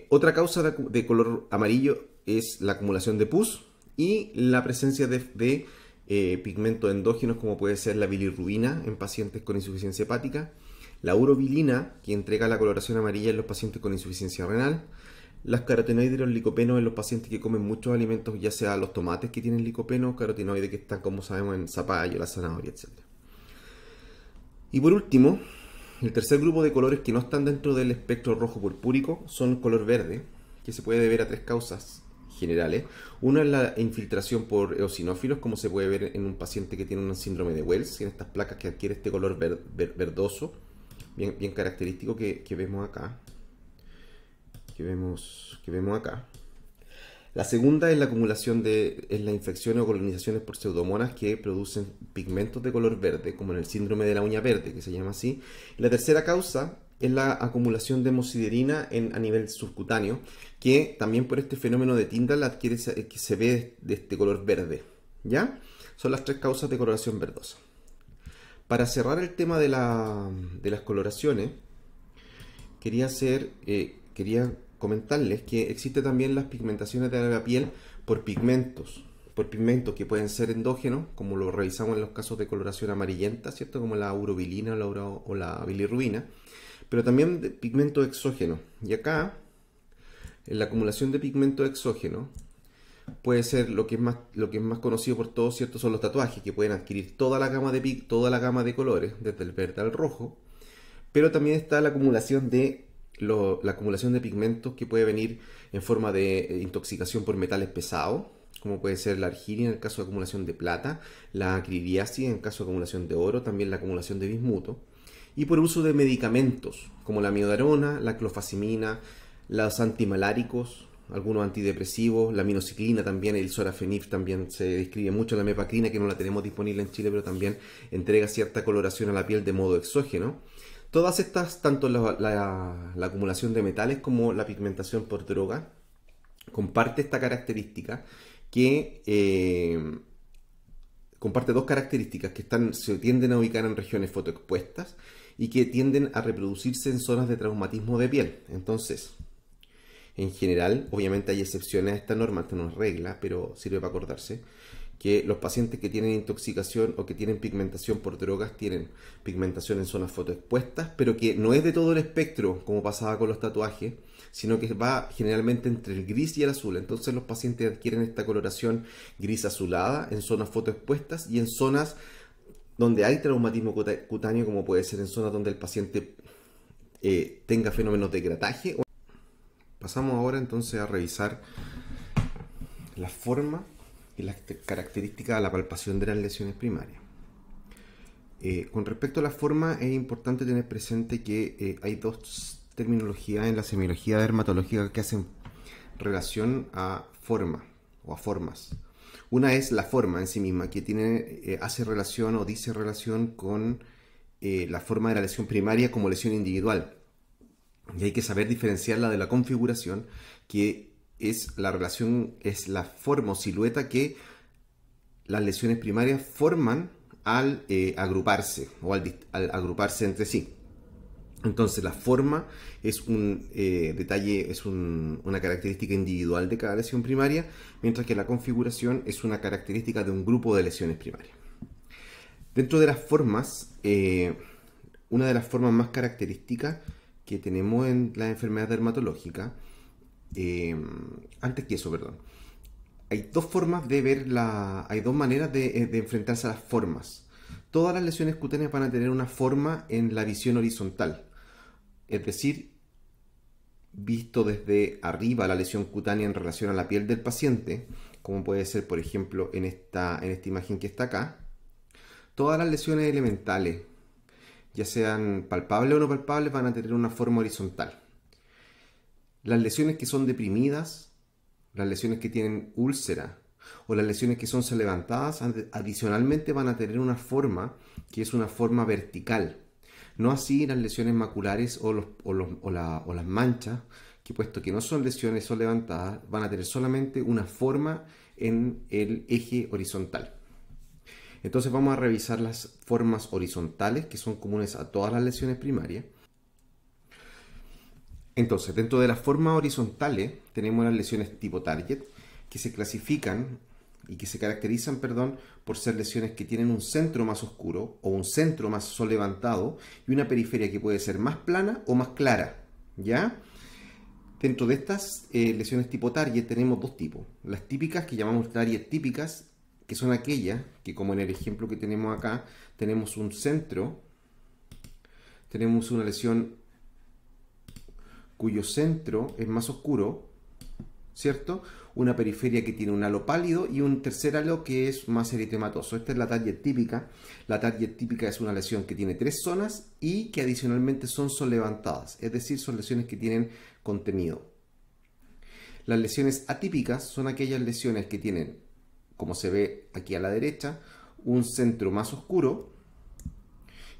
otra causa de color amarillo es la acumulación de pus y la presencia de, eh, pigmentos endógenos como puede ser la bilirrubina en pacientes con insuficiencia hepática, la urobilina que entrega la coloración amarilla en los pacientes con insuficiencia renal, las carotenoides y los licopenos en los pacientes que comen muchos alimentos, ya sea los tomates que tienen licopeno, carotenoides que están como sabemos en zapallo, la zanahoria, etc. Y por último, el tercer grupo de colores que no están dentro del espectro rojo purpúrico son color verde, que se puede deber a tres causas generales. Una es la infiltración por eosinófilos, como se puede ver en un paciente que tiene un síndrome de Wells, en estas placas que adquiere este color verdoso, bien, característico que, vemos acá. Que vemos, que vemos acá. La segunda es la acumulación de la infecciones o colonizaciones por pseudomonas que producen pigmentos de color verde, como en el síndrome de la uña verde, que se llama así. La tercera causa es la acumulación de hemosiderina en, a nivel subcutáneo, que también por este fenómeno de la adquiere eh, que se ve de este color verde. ¿Ya? Son las tres causas de coloración verdosa. Para cerrar el tema de, las coloraciones, quería, hacer, eh, quería comentarles que existe también las pigmentaciones de la piel por pigmentos, por pigmentos que pueden ser endógenos, como lo revisamos en los casos de coloración amarillenta, ¿cierto? Como la urobilina o la, o la bilirrubina, pero también de pigmento exógeno. Y acá, en la acumulación de pigmento exógeno, puede ser lo que es más, lo que es más conocido por todos, ¿cierto? Son los tatuajes, que pueden adquirir toda la gama de toda la gama de colores, desde el verde al rojo. Pero también está la acumulación de la acumulación de pigmentos que puede venir en forma de eh, intoxicación por metales pesados, como puede ser la argilia en el caso de acumulación de plata, la acriliasis en el caso de acumulación de oro, también la acumulación de bismuto y por uso de medicamentos como la miodarona, la clofacimina, los antimaláricos, algunos antidepresivos, la minociclina también, el sorafenib también se describe mucho, la mepacrina que no la tenemos disponible en Chile, pero también entrega cierta coloración a la piel de modo exógeno. Todas estas, tanto la, acumulación de metales como la pigmentación por droga, comparte esta característica que eh, comparte dos características que están, se tienden a ubicar en regiones fotoexpuestas y que tienden a reproducirse en zonas de traumatismo de piel. Entonces, en general, obviamente hay excepciones a esta norma, esta no es regla, pero sirve para acordarse, que los pacientes que tienen intoxicación o que tienen pigmentación por drogas tienen pigmentación en zonas fotoexpuestas, pero que no es de todo el espectro, como pasaba con los tatuajes, sino que va generalmente entre el gris y el azul. Entonces los pacientes adquieren esta coloración gris azulada en zonas fotoexpuestas y en zonas donde hay traumatismo cutáneo, como puede ser en zonas donde el paciente eh, tenga fenómenos de grataje. Pasamos ahora entonces a revisar la forma y las características de la palpación de las lesiones primarias. Eh, con respecto a la forma, es importante tener presente que eh, hay dos terminologías en la semiología dermatológica que hacen relación a forma o a formas. Una es la forma en sí misma, que tiene, eh, hace relación o dice relación con eh, la forma de la lesión primaria como lesión individual. Y hay que saber diferenciarla de la configuración, que es la relación, es la forma o silueta que las lesiones primarias forman al eh, agruparse o al agruparse entre sí. Entonces la forma es un eh, detalle, es una característica individual de cada lesión primaria, mientras que la configuración es una característica de un grupo de lesiones primarias. Dentro de las formas, eh, una de las formas más características que tenemos en la enfermedad dermatológica, eh, antes que eso, perdón, hay dos formas de ver la, hay dos maneras de, de enfrentarse a las formas. Todas las lesiones cutáneas van a tener una forma en la visión horizontal es decir, visto desde arriba la lesión cutánea en relación a la piel del paciente, como puede ser por ejemplo en esta, en esta imagen que está acá, todas las lesiones elementales, ya sean palpables o no palpables, van a tener una forma horizontal. Las lesiones que son deprimidas, las lesiones que tienen úlcera o las lesiones que son levantadas adicionalmente van a tener una forma que es una forma vertical no así las lesiones maculares o, las manchas, que puesto que no son lesiones, son levantadas, van a tener solamente una forma en el eje horizontal. Entonces vamos a revisar las formas horizontales que son comunes a todas las lesiones primarias. Entonces, dentro de las formas horizontales tenemos las lesiones tipo target que se clasifican y que se caracterizan, perdón, por ser lesiones que tienen un centro más oscuro o un centro más levantado y una periferia que puede ser más plana o más clara, ¿ya? Dentro de estas eh, lesiones tipo target tenemos dos tipos. Las típicas que llamamos target típicas, que son aquellas que como en el ejemplo que tenemos acá, tenemos un centro, tenemos una lesión cuyo centro es más oscuro, ¿cierto? una periferia que tiene un halo pálido y un tercer halo que es más eritematoso. Esta es la target típica. La target típica es una lesión que tiene tres zonas y que adicionalmente son levantadas, es decir, son lesiones que tienen contenido. Las lesiones atípicas son aquellas lesiones que tienen, como se ve aquí a la derecha, un centro más oscuro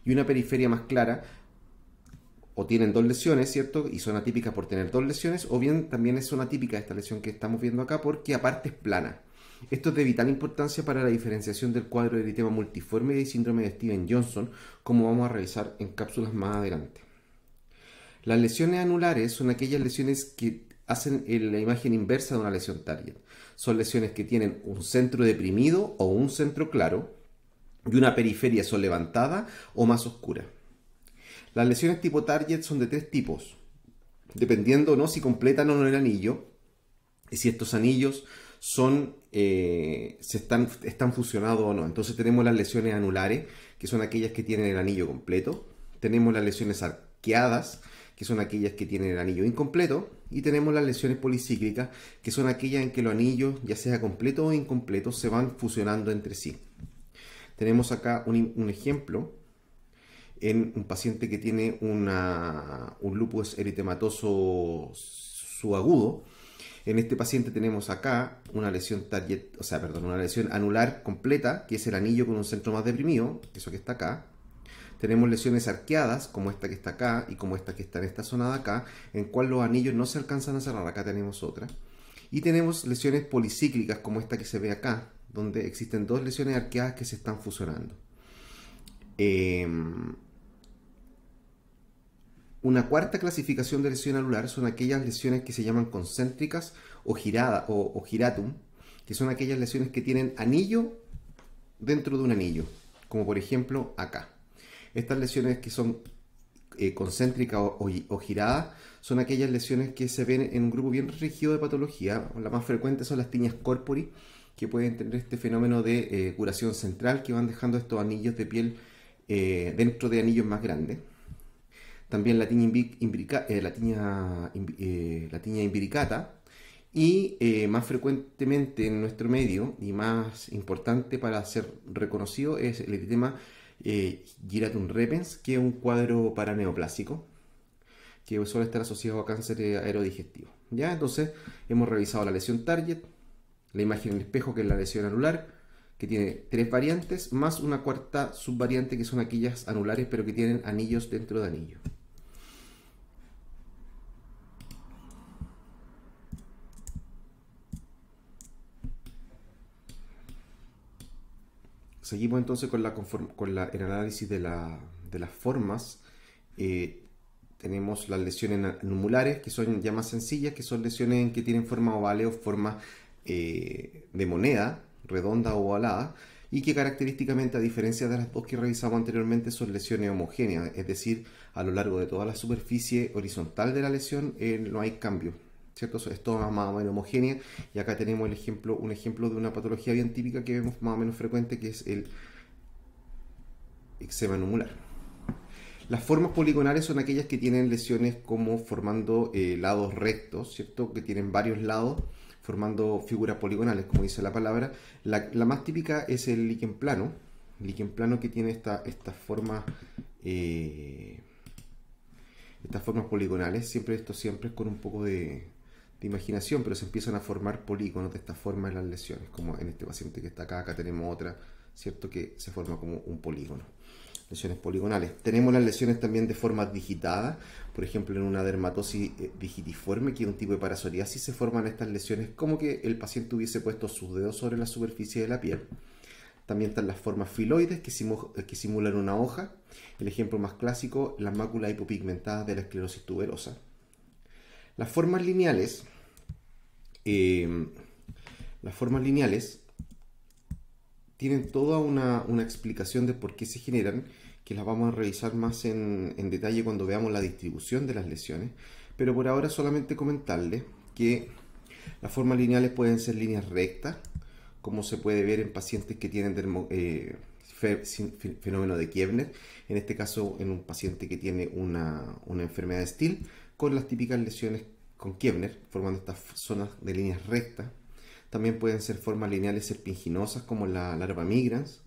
y una periferia más clara, o tienen dos lesiones, ¿cierto? Y son atípicas por tener dos lesiones, o bien también es una típica esta lesión que estamos viendo acá porque aparte es plana. Esto es de vital importancia para la diferenciación del cuadro de eritema multiforme y síndrome de Steven Johnson, como vamos a revisar en cápsulas más adelante. Las lesiones anulares son aquellas lesiones que hacen la imagen inversa de una lesión target. Son lesiones que tienen un centro deprimido o un centro claro y una periferia levantada o más oscura. Las lesiones tipo target son de tres tipos, dependiendo ¿no? si completan o no el anillo, y si estos anillos son, eh, se están, están fusionados o no. Entonces tenemos las lesiones anulares, que son aquellas que tienen el anillo completo, tenemos las lesiones arqueadas, que son aquellas que tienen el anillo incompleto, y tenemos las lesiones policíclicas, que son aquellas en que los anillos, ya sea completo o incompleto, se van fusionando entre sí. Tenemos acá un ejemplo en un paciente que tiene un lupus eritematoso subagudo. En este paciente tenemos acá una lesión target, o sea, perdón, una lesión anular completa, que es el anillo con un centro más deprimido, eso que está acá. Tenemos lesiones arqueadas, como esta que está acá y como esta que está en esta zona de acá, en cual los anillos no se alcanzan a cerrar. Acá tenemos otra. Y tenemos lesiones policíclicas, como esta que se ve acá, donde existen dos lesiones arqueadas que se están fusionando. Eh, una cuarta clasificación de lesión anular son aquellas lesiones que se llaman concéntricas o, girada, o, giratum, que son aquellas lesiones que tienen anillo dentro de un anillo, como por ejemplo acá. Estas lesiones que son eh, concéntricas o, giradas son aquellas lesiones que se ven en un grupo bien rígido de patología. La más frecuente son las tiñas corpori, que pueden tener este fenómeno de eh, curación central, que van dejando estos anillos de piel eh, dentro de anillos más grandes también la tiña, imbricata, y eh, más frecuentemente en nuestro medio y más importante para ser reconocido es el epitema eh, giratum repens, que es un cuadro paraneoplásico que suele estar asociado a cáncer aerodigestivo. ¿ya? Entonces hemos revisado la lesión target, la imagen en espejo que es la lesión anular, que tiene tres variantes, más una cuarta subvariante que son aquellas anulares pero que tienen anillos dentro de anillos. Seguimos entonces con, la con el análisis de, las formas. Eh, tenemos las lesiones numulares, que son ya más sencillas, que son lesiones que tienen forma ovale o forma eh, de moneda, redonda o ovalada, y que característicamente, a diferencia de las dos que revisamos anteriormente, son lesiones homogéneas, es decir, a lo largo de toda la superficie horizontal de la lesión eh, no hay cambios. ¿cierto? Esto es más o menos homogénea y acá tenemos un ejemplo de una patología bien típica que vemos más o menos frecuente que es el eczema numular. Las formas poligonales son aquellas que tienen lesiones como formando eh, lados rectos, ¿cierto? Que tienen varios lados formando figuras poligonales, como dice la palabra. La, más típica es el líquen plano, liquen plano que tiene estas esta formas eh, estas formas poligonales, siempre esto siempre es con un poco de, de imaginación, pero se empiezan a formar polígonos de esta forma en las lesiones, como en este paciente que está acá, acá tenemos otra, ¿cierto? Que se forma como un polígono. Lesiones poligonales. Tenemos las lesiones también de forma digitada, por ejemplo, en una dermatosis eh, digitiforme, que es un tipo de parasoriasis, se forman estas lesiones como que el paciente hubiese puesto sus dedos sobre la superficie de la piel. También están las formas filoides que, eh, que simulan una hoja. El ejemplo más clásico, las máculas hipopigmentadas de la esclerosis tuberosa las formas lineales, em, las formas lineales tienen toda una, explicación de por qué se generan, que las vamos a revisar más en, detalle cuando veamos la distribución de las lesiones, pero por ahora solamente comentarles que las formas lineales pueden ser líneas rectas, como se puede ver en pacientes que tienen eh, fenómeno de Kiebner, en este caso en un paciente que tiene una, enfermedad de Still con las típicas lesiones con Kiebner, formando estas zonas de líneas rectas. También pueden ser formas lineales serpinginosas como la larva migrans,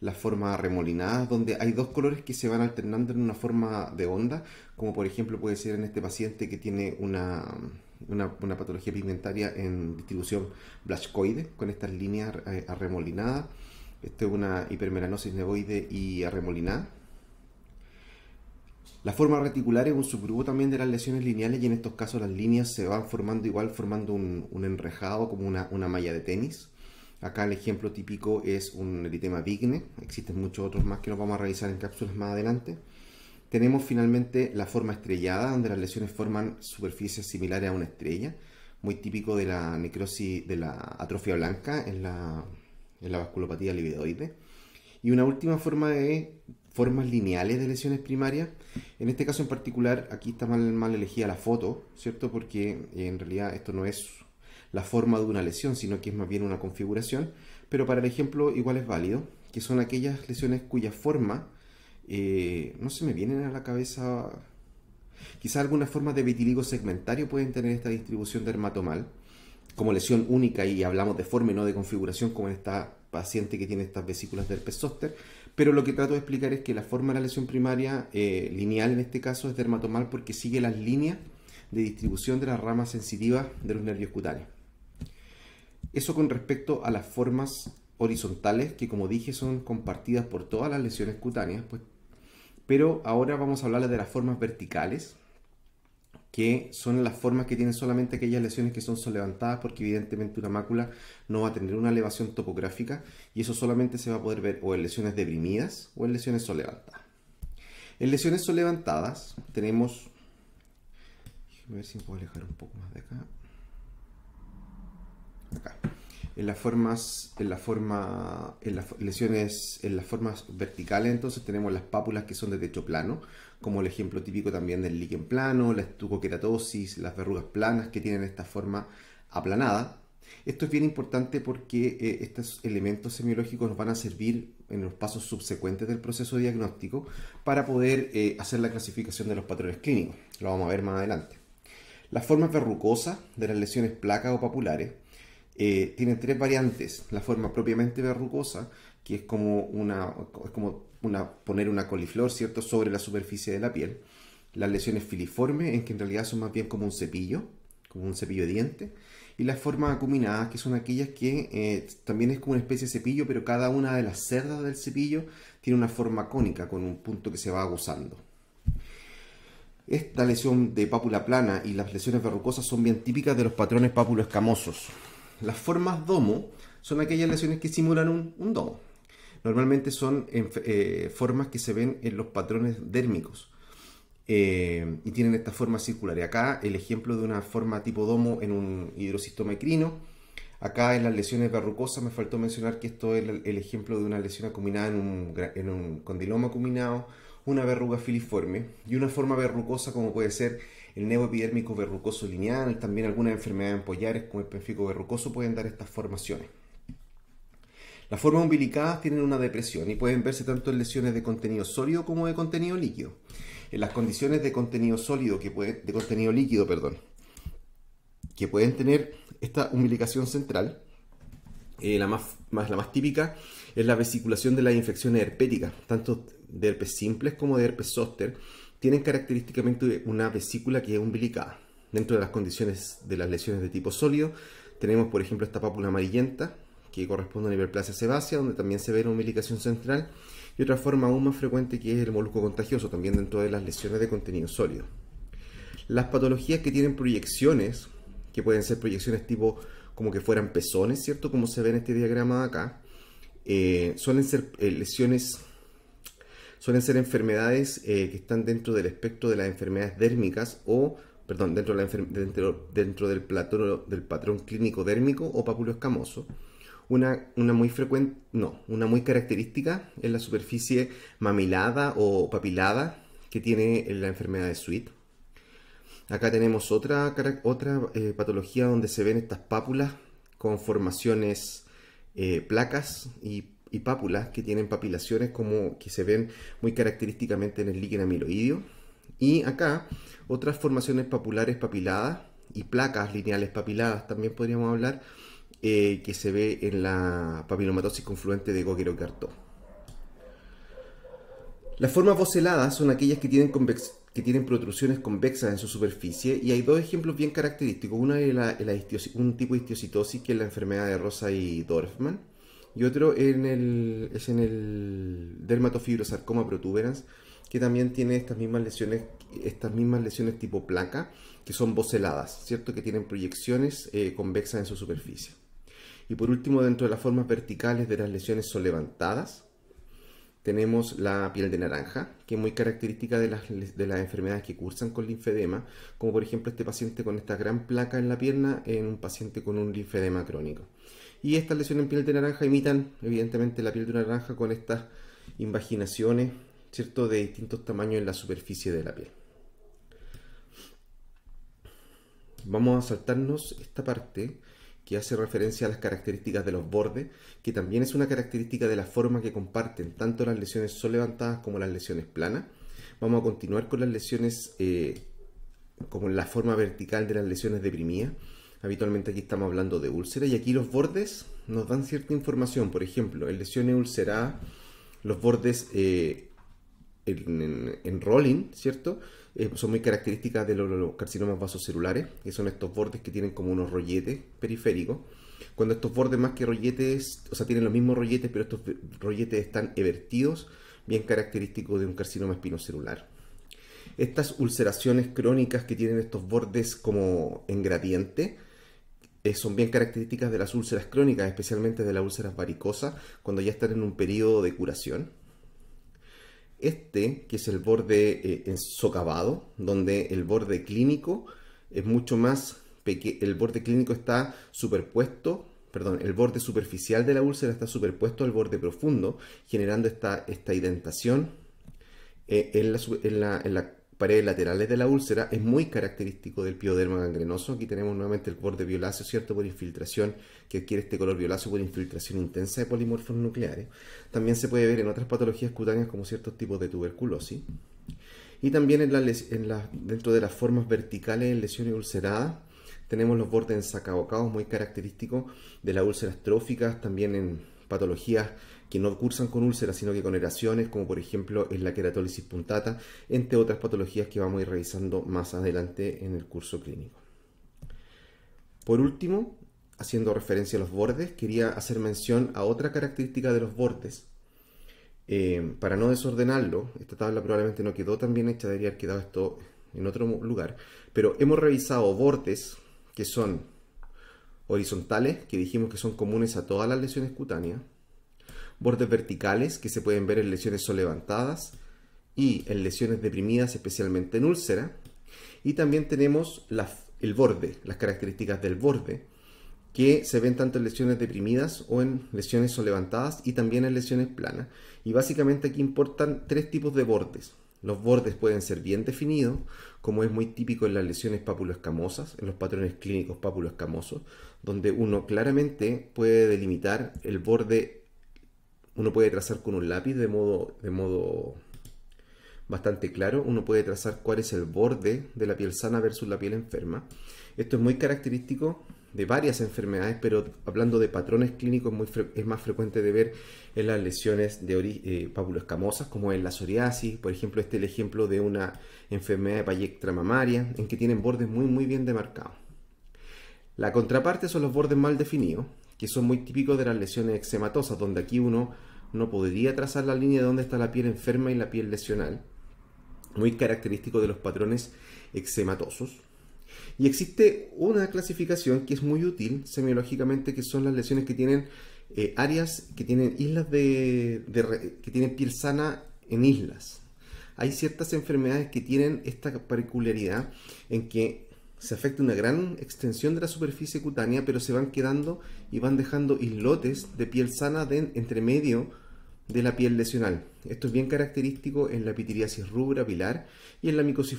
las formas remolinadas, donde hay dos colores que se van alternando en una forma de onda, como por ejemplo puede ser en este paciente que tiene una, una patología pigmentaria en distribución blascoide, con estas líneas eh, arremolinadas. Esto es una hipermelanosis nevoide y arremolinada. La forma reticular es un subgrupo también de las lesiones lineales y en estos casos las líneas se van formando igual, formando un, enrejado como una, una, malla de tenis. Acá el ejemplo típico es un eritema vigne, existen muchos otros más que nos vamos a revisar en cápsulas más adelante. Tenemos finalmente la forma estrellada, donde las lesiones forman superficies similares a una estrella, muy típico de la necrosis, de la atrofia blanca en la en la vasculopatía libidoide. Y una última forma de formas lineales de lesiones primarias. En este caso en particular, aquí está mal, mal elegida la foto, ¿cierto? Porque eh, en realidad esto no es la forma de una lesión, sino que es más bien una configuración. Pero para el ejemplo igual es válido, que son aquellas lesiones cuya forma eh, no se me vienen a la cabeza. Quizá algunas formas de vitiligo segmentario pueden tener esta distribución dermatomal como lesión única y hablamos de forma y no de configuración como en esta paciente que tiene estas vesículas del herpes pero lo que trato de explicar es que la forma de la lesión primaria eh, lineal en este caso es dermatomal porque sigue las líneas de distribución de las ramas sensitivas de los nervios cutáneos. Eso con respecto a las formas horizontales que como dije son compartidas por todas las lesiones cutáneas, pues, pero ahora vamos a hablar de las formas verticales que son las formas que tienen solamente aquellas lesiones que son solevantadas porque evidentemente una mácula no va a tener una elevación topográfica y eso solamente se va a poder ver o en lesiones deprimidas o en lesiones solevantadas. En lesiones solevantadas tenemos... ver si puedo alejar un poco más de acá. En las formas, en la forma, en las lesiones, en las formas verticales, entonces tenemos las pápulas que son de techo plano, como el ejemplo típico también del líquen plano, la estucoqueratosis, las verrugas planas que tienen esta forma aplanada. Esto es bien importante porque eh, estos elementos semiológicos nos van a servir en los pasos subsecuentes del proceso diagnóstico para poder eh, hacer la clasificación de los patrones clínicos. Lo vamos a ver más adelante. Las formas verrucosas de las lesiones placas o papulares eh, tienen tres variantes. La forma propiamente verrucosa, que es como una, es como poner una coliflor, ¿cierto?, sobre la superficie de la piel. Las lesiones filiformes, en que en realidad son más bien como un cepillo, como un cepillo de diente Y las formas acuminadas, que son aquellas que eh, también es como una especie de cepillo, pero cada una de las cerdas del cepillo tiene una forma cónica, con un punto que se va aguzando. Esta lesión de pápula plana y las lesiones verrucosas son bien típicas de los patrones pápulo escamosos. Las formas domo son aquellas lesiones que simulan un domo normalmente son eh, formas que se ven en los patrones dérmicos. Eh, y tienen esta forma circular. Y acá el ejemplo de una forma tipo domo en un hidrocistoma ecrino. Acá en las lesiones verrucosas me faltó mencionar que esto es el ejemplo de una lesión acuminada en un, condiloma acuminado, una verruga filiforme y una forma verrucosa como puede ser el nevo epidérmico verrucoso lineal, también algunas enfermedades en pollares como el penfico verrucoso pueden dar estas formaciones. Las formas umbilicadas tienen una depresión y pueden verse tanto en lesiones de contenido sólido como de contenido líquido. En las condiciones de contenido sólido que de contenido líquido, perdón, que pueden tener esta umbilicación central, eh, la, más, la más típica es la vesiculación de las infecciones herpéticas, tanto de herpes simples como de herpes zóster, tienen característicamente una vesícula que es umbilicada. Dentro de las condiciones de las lesiones de tipo sólido, tenemos por ejemplo esta pápula amarillenta, que corresponde a nivel hiperplasia sebácea, donde también se ve la humilicación central, y otra forma aún más frecuente que es el molusco contagioso, también dentro de las lesiones de contenido sólido. Las patologías que tienen proyecciones, que pueden ser proyecciones tipo como que fueran pezones, ¿cierto? Como se ve en este diagrama de acá, eh, suelen ser eh, lesiones, suelen ser enfermedades eh, que están dentro del espectro de las enfermedades dérmicas o, perdón, dentro, dentro, del, del patrón clínico dérmico o papuloescamoso escamoso una, muy frecuente, no, una muy característica es la superficie mamilada o papilada que tiene la enfermedad de Sweet. Acá tenemos otra, otra eh, patología donde se ven estas pápulas con formaciones eh, placas y, y, pápulas que tienen papilaciones como que se ven muy característicamente en el líquen amiloideo. Y acá otras formaciones papulares papiladas y placas lineales papiladas también podríamos hablar eh, que se ve en la papilomatosis confluente de goguero gartó Las formas voceladas son aquellas que tienen, que tienen protrusiones convexas en su superficie y hay dos ejemplos bien característicos. Uno es un tipo de histiocitosis que es la enfermedad de Rosa y Dorfman y otro es en el dermatofibrosarcoma protuberans que también tiene estas mismas lesiones, estas mismas lesiones tipo placa que son voceladas, ¿cierto? Que tienen proyecciones eh, convexas en su superficie. Y por último, dentro de las formas verticales de las lesiones levantadas tenemos la piel de naranja, que es muy característica de las, de las enfermedades que cursan con linfedema, como por ejemplo este paciente con esta gran placa en la pierna en un paciente con un linfedema crónico. Y estas lesiones en piel de naranja imitan evidentemente la piel de naranja con estas invaginaciones ¿cierto? de distintos tamaños en la superficie de la piel. Vamos a saltarnos esta parte que hace referencia a las características de los bordes, que también es una característica de la forma que comparten tanto las lesiones solevantadas como las lesiones planas. Vamos a continuar con las lesiones eh, como la forma vertical de las lesiones deprimidas. Habitualmente aquí estamos hablando de úlceras y aquí los bordes nos dan cierta información. Por ejemplo, en lesiones ulceradas, los bordes eh, en rolling, ¿cierto? Eh, son muy características de los, carcinomas vasocelulares, que son estos bordes que tienen como unos rolletes periféricos. Cuando estos bordes más que rolletes, o sea, tienen los mismos rolletes, pero estos rolletes están evertidos, bien característico de un carcinoma espinocelular. Estas ulceraciones crónicas que tienen estos bordes como en gradiente, eh, son bien características de las úlceras crónicas, especialmente de las úlceras varicosas, cuando ya están en un periodo de curación este, que es el borde eh, en socavado, donde el borde clínico es mucho más pequeño, el borde clínico está superpuesto, perdón, el borde superficial de la úlcera está superpuesto al borde profundo, generando esta, esta indentación eh, en, la, paredes laterales de la úlcera es muy característico del pioderma gangrenoso. Aquí tenemos nuevamente el borde violáceo, ¿cierto? Por infiltración, que adquiere este color violáceo por infiltración intensa de polimorfos nucleares. También se puede ver en otras patologías cutáneas como ciertos tipos de tuberculosis. Y también en en dentro de las formas verticales en lesiones ulceradas tenemos los bordes ensacabocados muy característicos de las úlceras tróficas, también en patologías que no cursan con úlceras, sino que con eraciones, como por ejemplo es la queratólisis puntata, entre otras patologías que vamos a ir revisando más adelante en el curso clínico. Por último, haciendo referencia a los bordes, quería hacer mención a otra característica de los bordes. Eh, para no desordenarlo, esta tabla probablemente no quedó tan bien hecha, debería haber quedado esto en otro lugar, pero hemos revisado bordes que son horizontales, que dijimos que son comunes a todas las lesiones cutáneas, bordes verticales que se pueden ver en lesiones solevantadas y en lesiones deprimidas, especialmente en úlcera. Y también tenemos el borde, las características del borde, que se ven tanto en lesiones deprimidas o en lesiones solevantadas y también en lesiones planas. Y básicamente aquí importan tres tipos de bordes. Los bordes pueden ser bien definidos, como es muy típico en las lesiones papuloescamosas, en los patrones clínicos papuloescamosos, donde uno claramente puede delimitar el borde uno puede trazar con un lápiz de modo, de modo bastante claro, uno puede trazar cuál es el borde de la piel sana versus la piel enferma. Esto es muy característico de varias enfermedades, pero hablando de patrones clínicos es más frecuente de ver en las lesiones de eh, escamosas, como en la psoriasis, por ejemplo, este es el ejemplo de una enfermedad de payectra mamaria, en que tienen bordes muy muy bien demarcados. La contraparte son los bordes mal definidos, que son muy típicos de las lesiones eczematosas, donde aquí uno no podría trazar la línea de dónde está la piel enferma y la piel lesional, muy característico de los patrones eczematosos. Y existe una clasificación que es muy útil semiológicamente, que son las lesiones que tienen eh, áreas, que tienen islas de, que tienen piel sana en islas. Hay ciertas enfermedades que tienen esta peculiaridad en que se afecta una gran extensión de la superficie cutánea, pero se van quedando y van dejando islotes de piel sana de entre medio de la piel lesional. Esto es bien característico en la pitiriasis rubra, pilar y en la micosis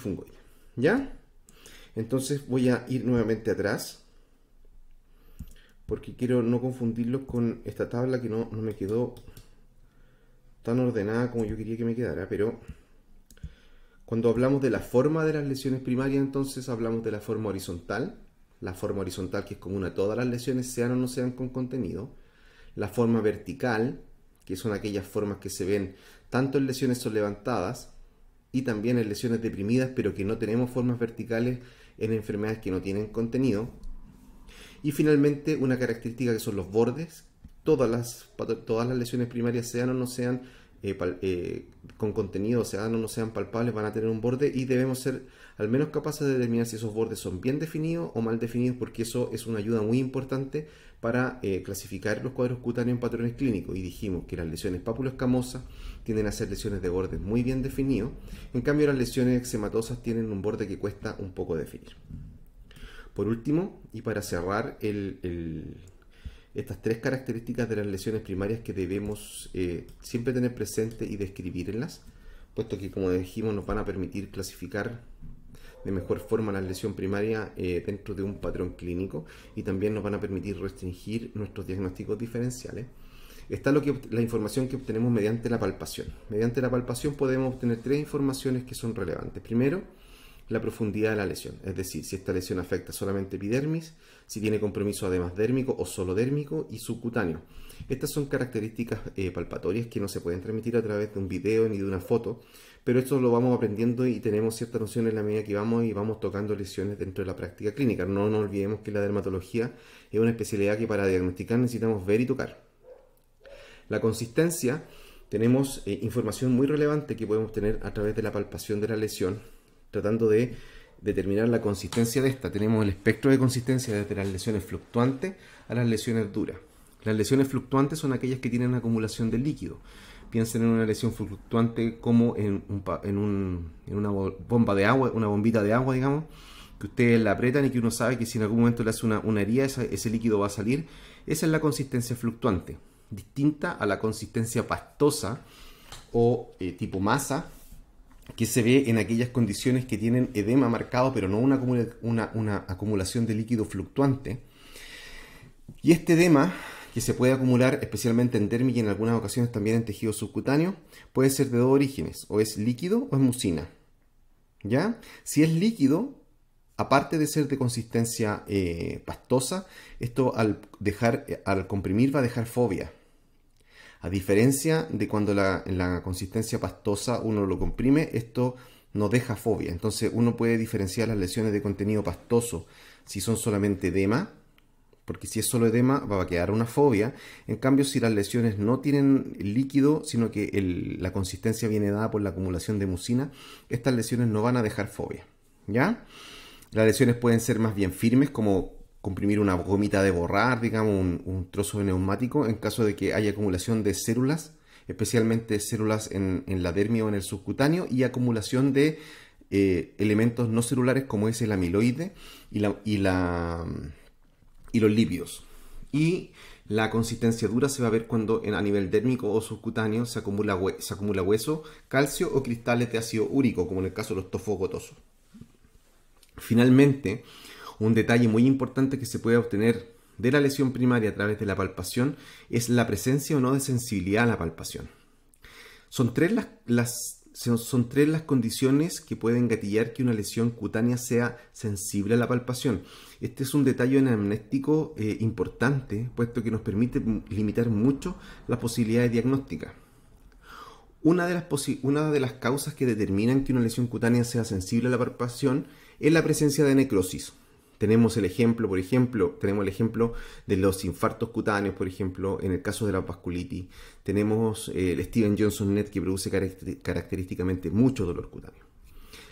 ¿Ya? Entonces voy a ir nuevamente atrás porque quiero no confundirlos con esta tabla que no me quedó tan ordenada como yo quería que me quedara, pero cuando hablamos de la forma de las lesiones primarias, entonces hablamos de la forma horizontal, la forma horizontal que es común a todas las lesiones, sean o no sean con contenido, la forma vertical, que son aquellas formas que se ven tanto en lesiones levantadas y también en lesiones deprimidas, pero que no tenemos formas verticales en enfermedades que no tienen contenido. Y finalmente, una característica que son los bordes. Todas las, todas las lesiones primarias, sean o no sean eh, eh, con contenido o sea, no sean palpables, van a tener un borde y debemos ser al menos capaces de determinar si esos bordes son bien definidos o mal definidos, porque eso es una ayuda muy importante para eh, clasificar los cuadros cutáneos en patrones clínicos. Y dijimos que las lesiones papuloescamosas tienden a ser lesiones de bordes muy bien definidos, en cambio las lesiones eczematosas tienen un borde que cuesta un poco definir. Por último, y para cerrar el estas tres características de las lesiones primarias que debemos eh, siempre tener presente y describirlas, puesto que como dijimos nos van a permitir clasificar de mejor forma la lesión primaria eh, dentro de un patrón clínico y también nos van a permitir restringir nuestros diagnósticos diferenciales. Está lo que, la información que obtenemos mediante la palpación. Mediante la palpación podemos obtener tres informaciones que son relevantes. Primero, la profundidad de la lesión, es decir, si esta lesión afecta solamente epidermis, si tiene compromiso además dérmico o solo dérmico y subcutáneo. Estas son características eh, palpatorias que no se pueden transmitir a través de un video ni de una foto, pero esto lo vamos aprendiendo y tenemos cierta noción en la medida que vamos y vamos tocando lesiones dentro de la práctica clínica. No nos olvidemos que la dermatología es una especialidad que para diagnosticar necesitamos ver y tocar. La consistencia, tenemos eh, información muy relevante que podemos tener a través de la palpación de la lesión tratando de determinar la consistencia de esta. Tenemos el espectro de consistencia desde las lesiones fluctuantes a las lesiones duras. Las lesiones fluctuantes son aquellas que tienen acumulación de líquido. Piensen en una lesión fluctuante como en, un, en, una bomba de agua, una bombita de agua, digamos, que ustedes la apretan y que uno sabe que si en algún momento le hace una, herida, ese, líquido va a salir. Esa es la consistencia fluctuante, distinta a la consistencia pastosa o eh, tipo masa, que se ve en aquellas condiciones que tienen edema marcado, pero no una, acumulación de líquido fluctuante. Y este edema, que se puede acumular especialmente en dermis y en algunas ocasiones también en tejido subcutáneo, puede ser de dos orígenes, o es líquido o es mucina. ¿Ya? Si es líquido, aparte de ser de consistencia eh, pastosa, esto al, dejar, eh, al comprimir va a dejar fobia. A diferencia de cuando la, consistencia pastosa uno lo comprime, esto no deja fobia. Entonces uno puede diferenciar las lesiones de contenido pastoso si son solamente edema, porque si es solo edema va a quedar una fobia. En cambio, si las lesiones no tienen líquido, sino que la consistencia viene dada por la acumulación de mucina, estas lesiones no van a dejar fobia. ¿Ya? Las lesiones pueden ser más bien firmes, como comprimir una gomita de borrar, digamos, un, trozo de neumático en caso de que haya acumulación de células, especialmente células en, la dermia o en el subcutáneo y acumulación de eh, elementos no celulares como es el amiloide y, la, y, la, y los lípidos. Y la consistencia dura se va a ver cuando a nivel dérmico o subcutáneo se acumula, se acumula hueso, calcio o cristales de ácido úrico, como en el caso de los tofogotosos. Finalmente, un detalle muy importante que se puede obtener de la lesión primaria a través de la palpación es la presencia o no de sensibilidad a la palpación. Son tres las, son tres las condiciones que pueden gatillar que una lesión cutánea sea sensible a la palpación. Este es un detalle anamnéstico eh, importante, puesto que nos permite limitar mucho las posibilidad diagnósticas. Una de, las una de las causas que determinan que una lesión cutánea sea sensible a la palpación es la presencia de necrosis, tenemos el ejemplo, por ejemplo, tenemos el ejemplo de los infartos cutáneos, por ejemplo, en el caso de la vasculitis. Tenemos eh, el Steven Johnson Net que produce característicamente mucho dolor cutáneo.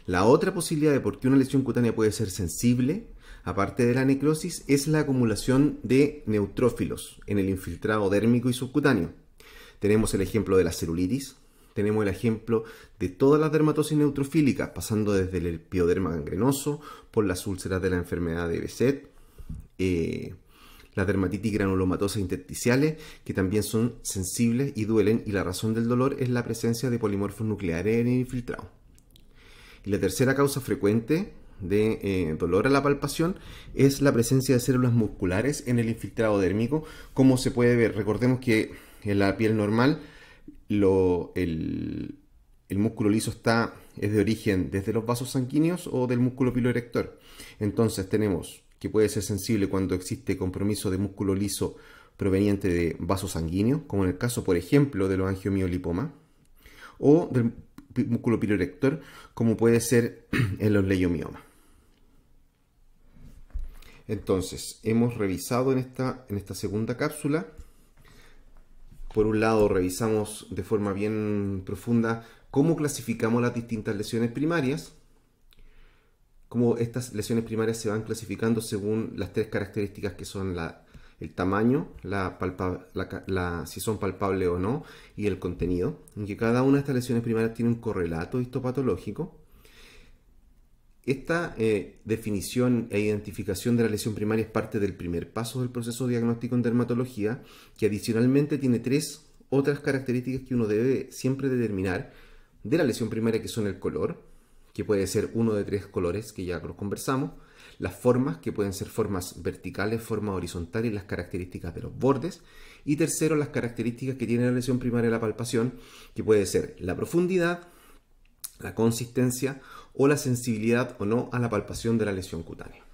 La otra posibilidad de por qué una lesión cutánea puede ser sensible, aparte de la necrosis, es la acumulación de neutrófilos en el infiltrado dérmico y subcutáneo. Tenemos el ejemplo de la celulitis, tenemos el ejemplo de todas las dermatosis neutrofílicas, pasando desde el pioderma gangrenoso por las úlceras de la enfermedad de Besset, eh, la dermatitis granulomatosa intersticiales, que también son sensibles y duelen, y la razón del dolor es la presencia de polimorfos nucleares en el infiltrado. Y la tercera causa frecuente de eh, dolor a la palpación es la presencia de células musculares en el infiltrado dérmico, como se puede ver. Recordemos que en la piel normal lo, el músculo liso está es de origen desde los vasos sanguíneos o del músculo piloerector. Entonces tenemos que puede ser sensible cuando existe compromiso de músculo liso proveniente de vasos sanguíneos, como en el caso, por ejemplo, de los angiomiolipomas, o del músculo piloerector, como puede ser en los leiomiomas. Entonces, hemos revisado en esta, en esta segunda cápsula por un lado revisamos de forma bien profunda cómo clasificamos las distintas lesiones primarias, cómo estas lesiones primarias se van clasificando según las tres características que son el tamaño, si son palpables o no, y el contenido, en que cada una de estas lesiones primarias tiene un correlato histopatológico. Esta eh, definición e identificación de la lesión primaria es parte del primer paso del proceso diagnóstico en dermatología, que adicionalmente tiene tres otras características que uno debe siempre determinar de la lesión primaria que son el color, que puede ser uno de tres colores que ya los conversamos, las formas, que pueden ser formas verticales, formas horizontales, las características de los bordes. Y tercero, las características que tiene la lesión primaria de la palpación, que puede ser la profundidad, la consistencia o la sensibilidad o no a la palpación de la lesión cutánea.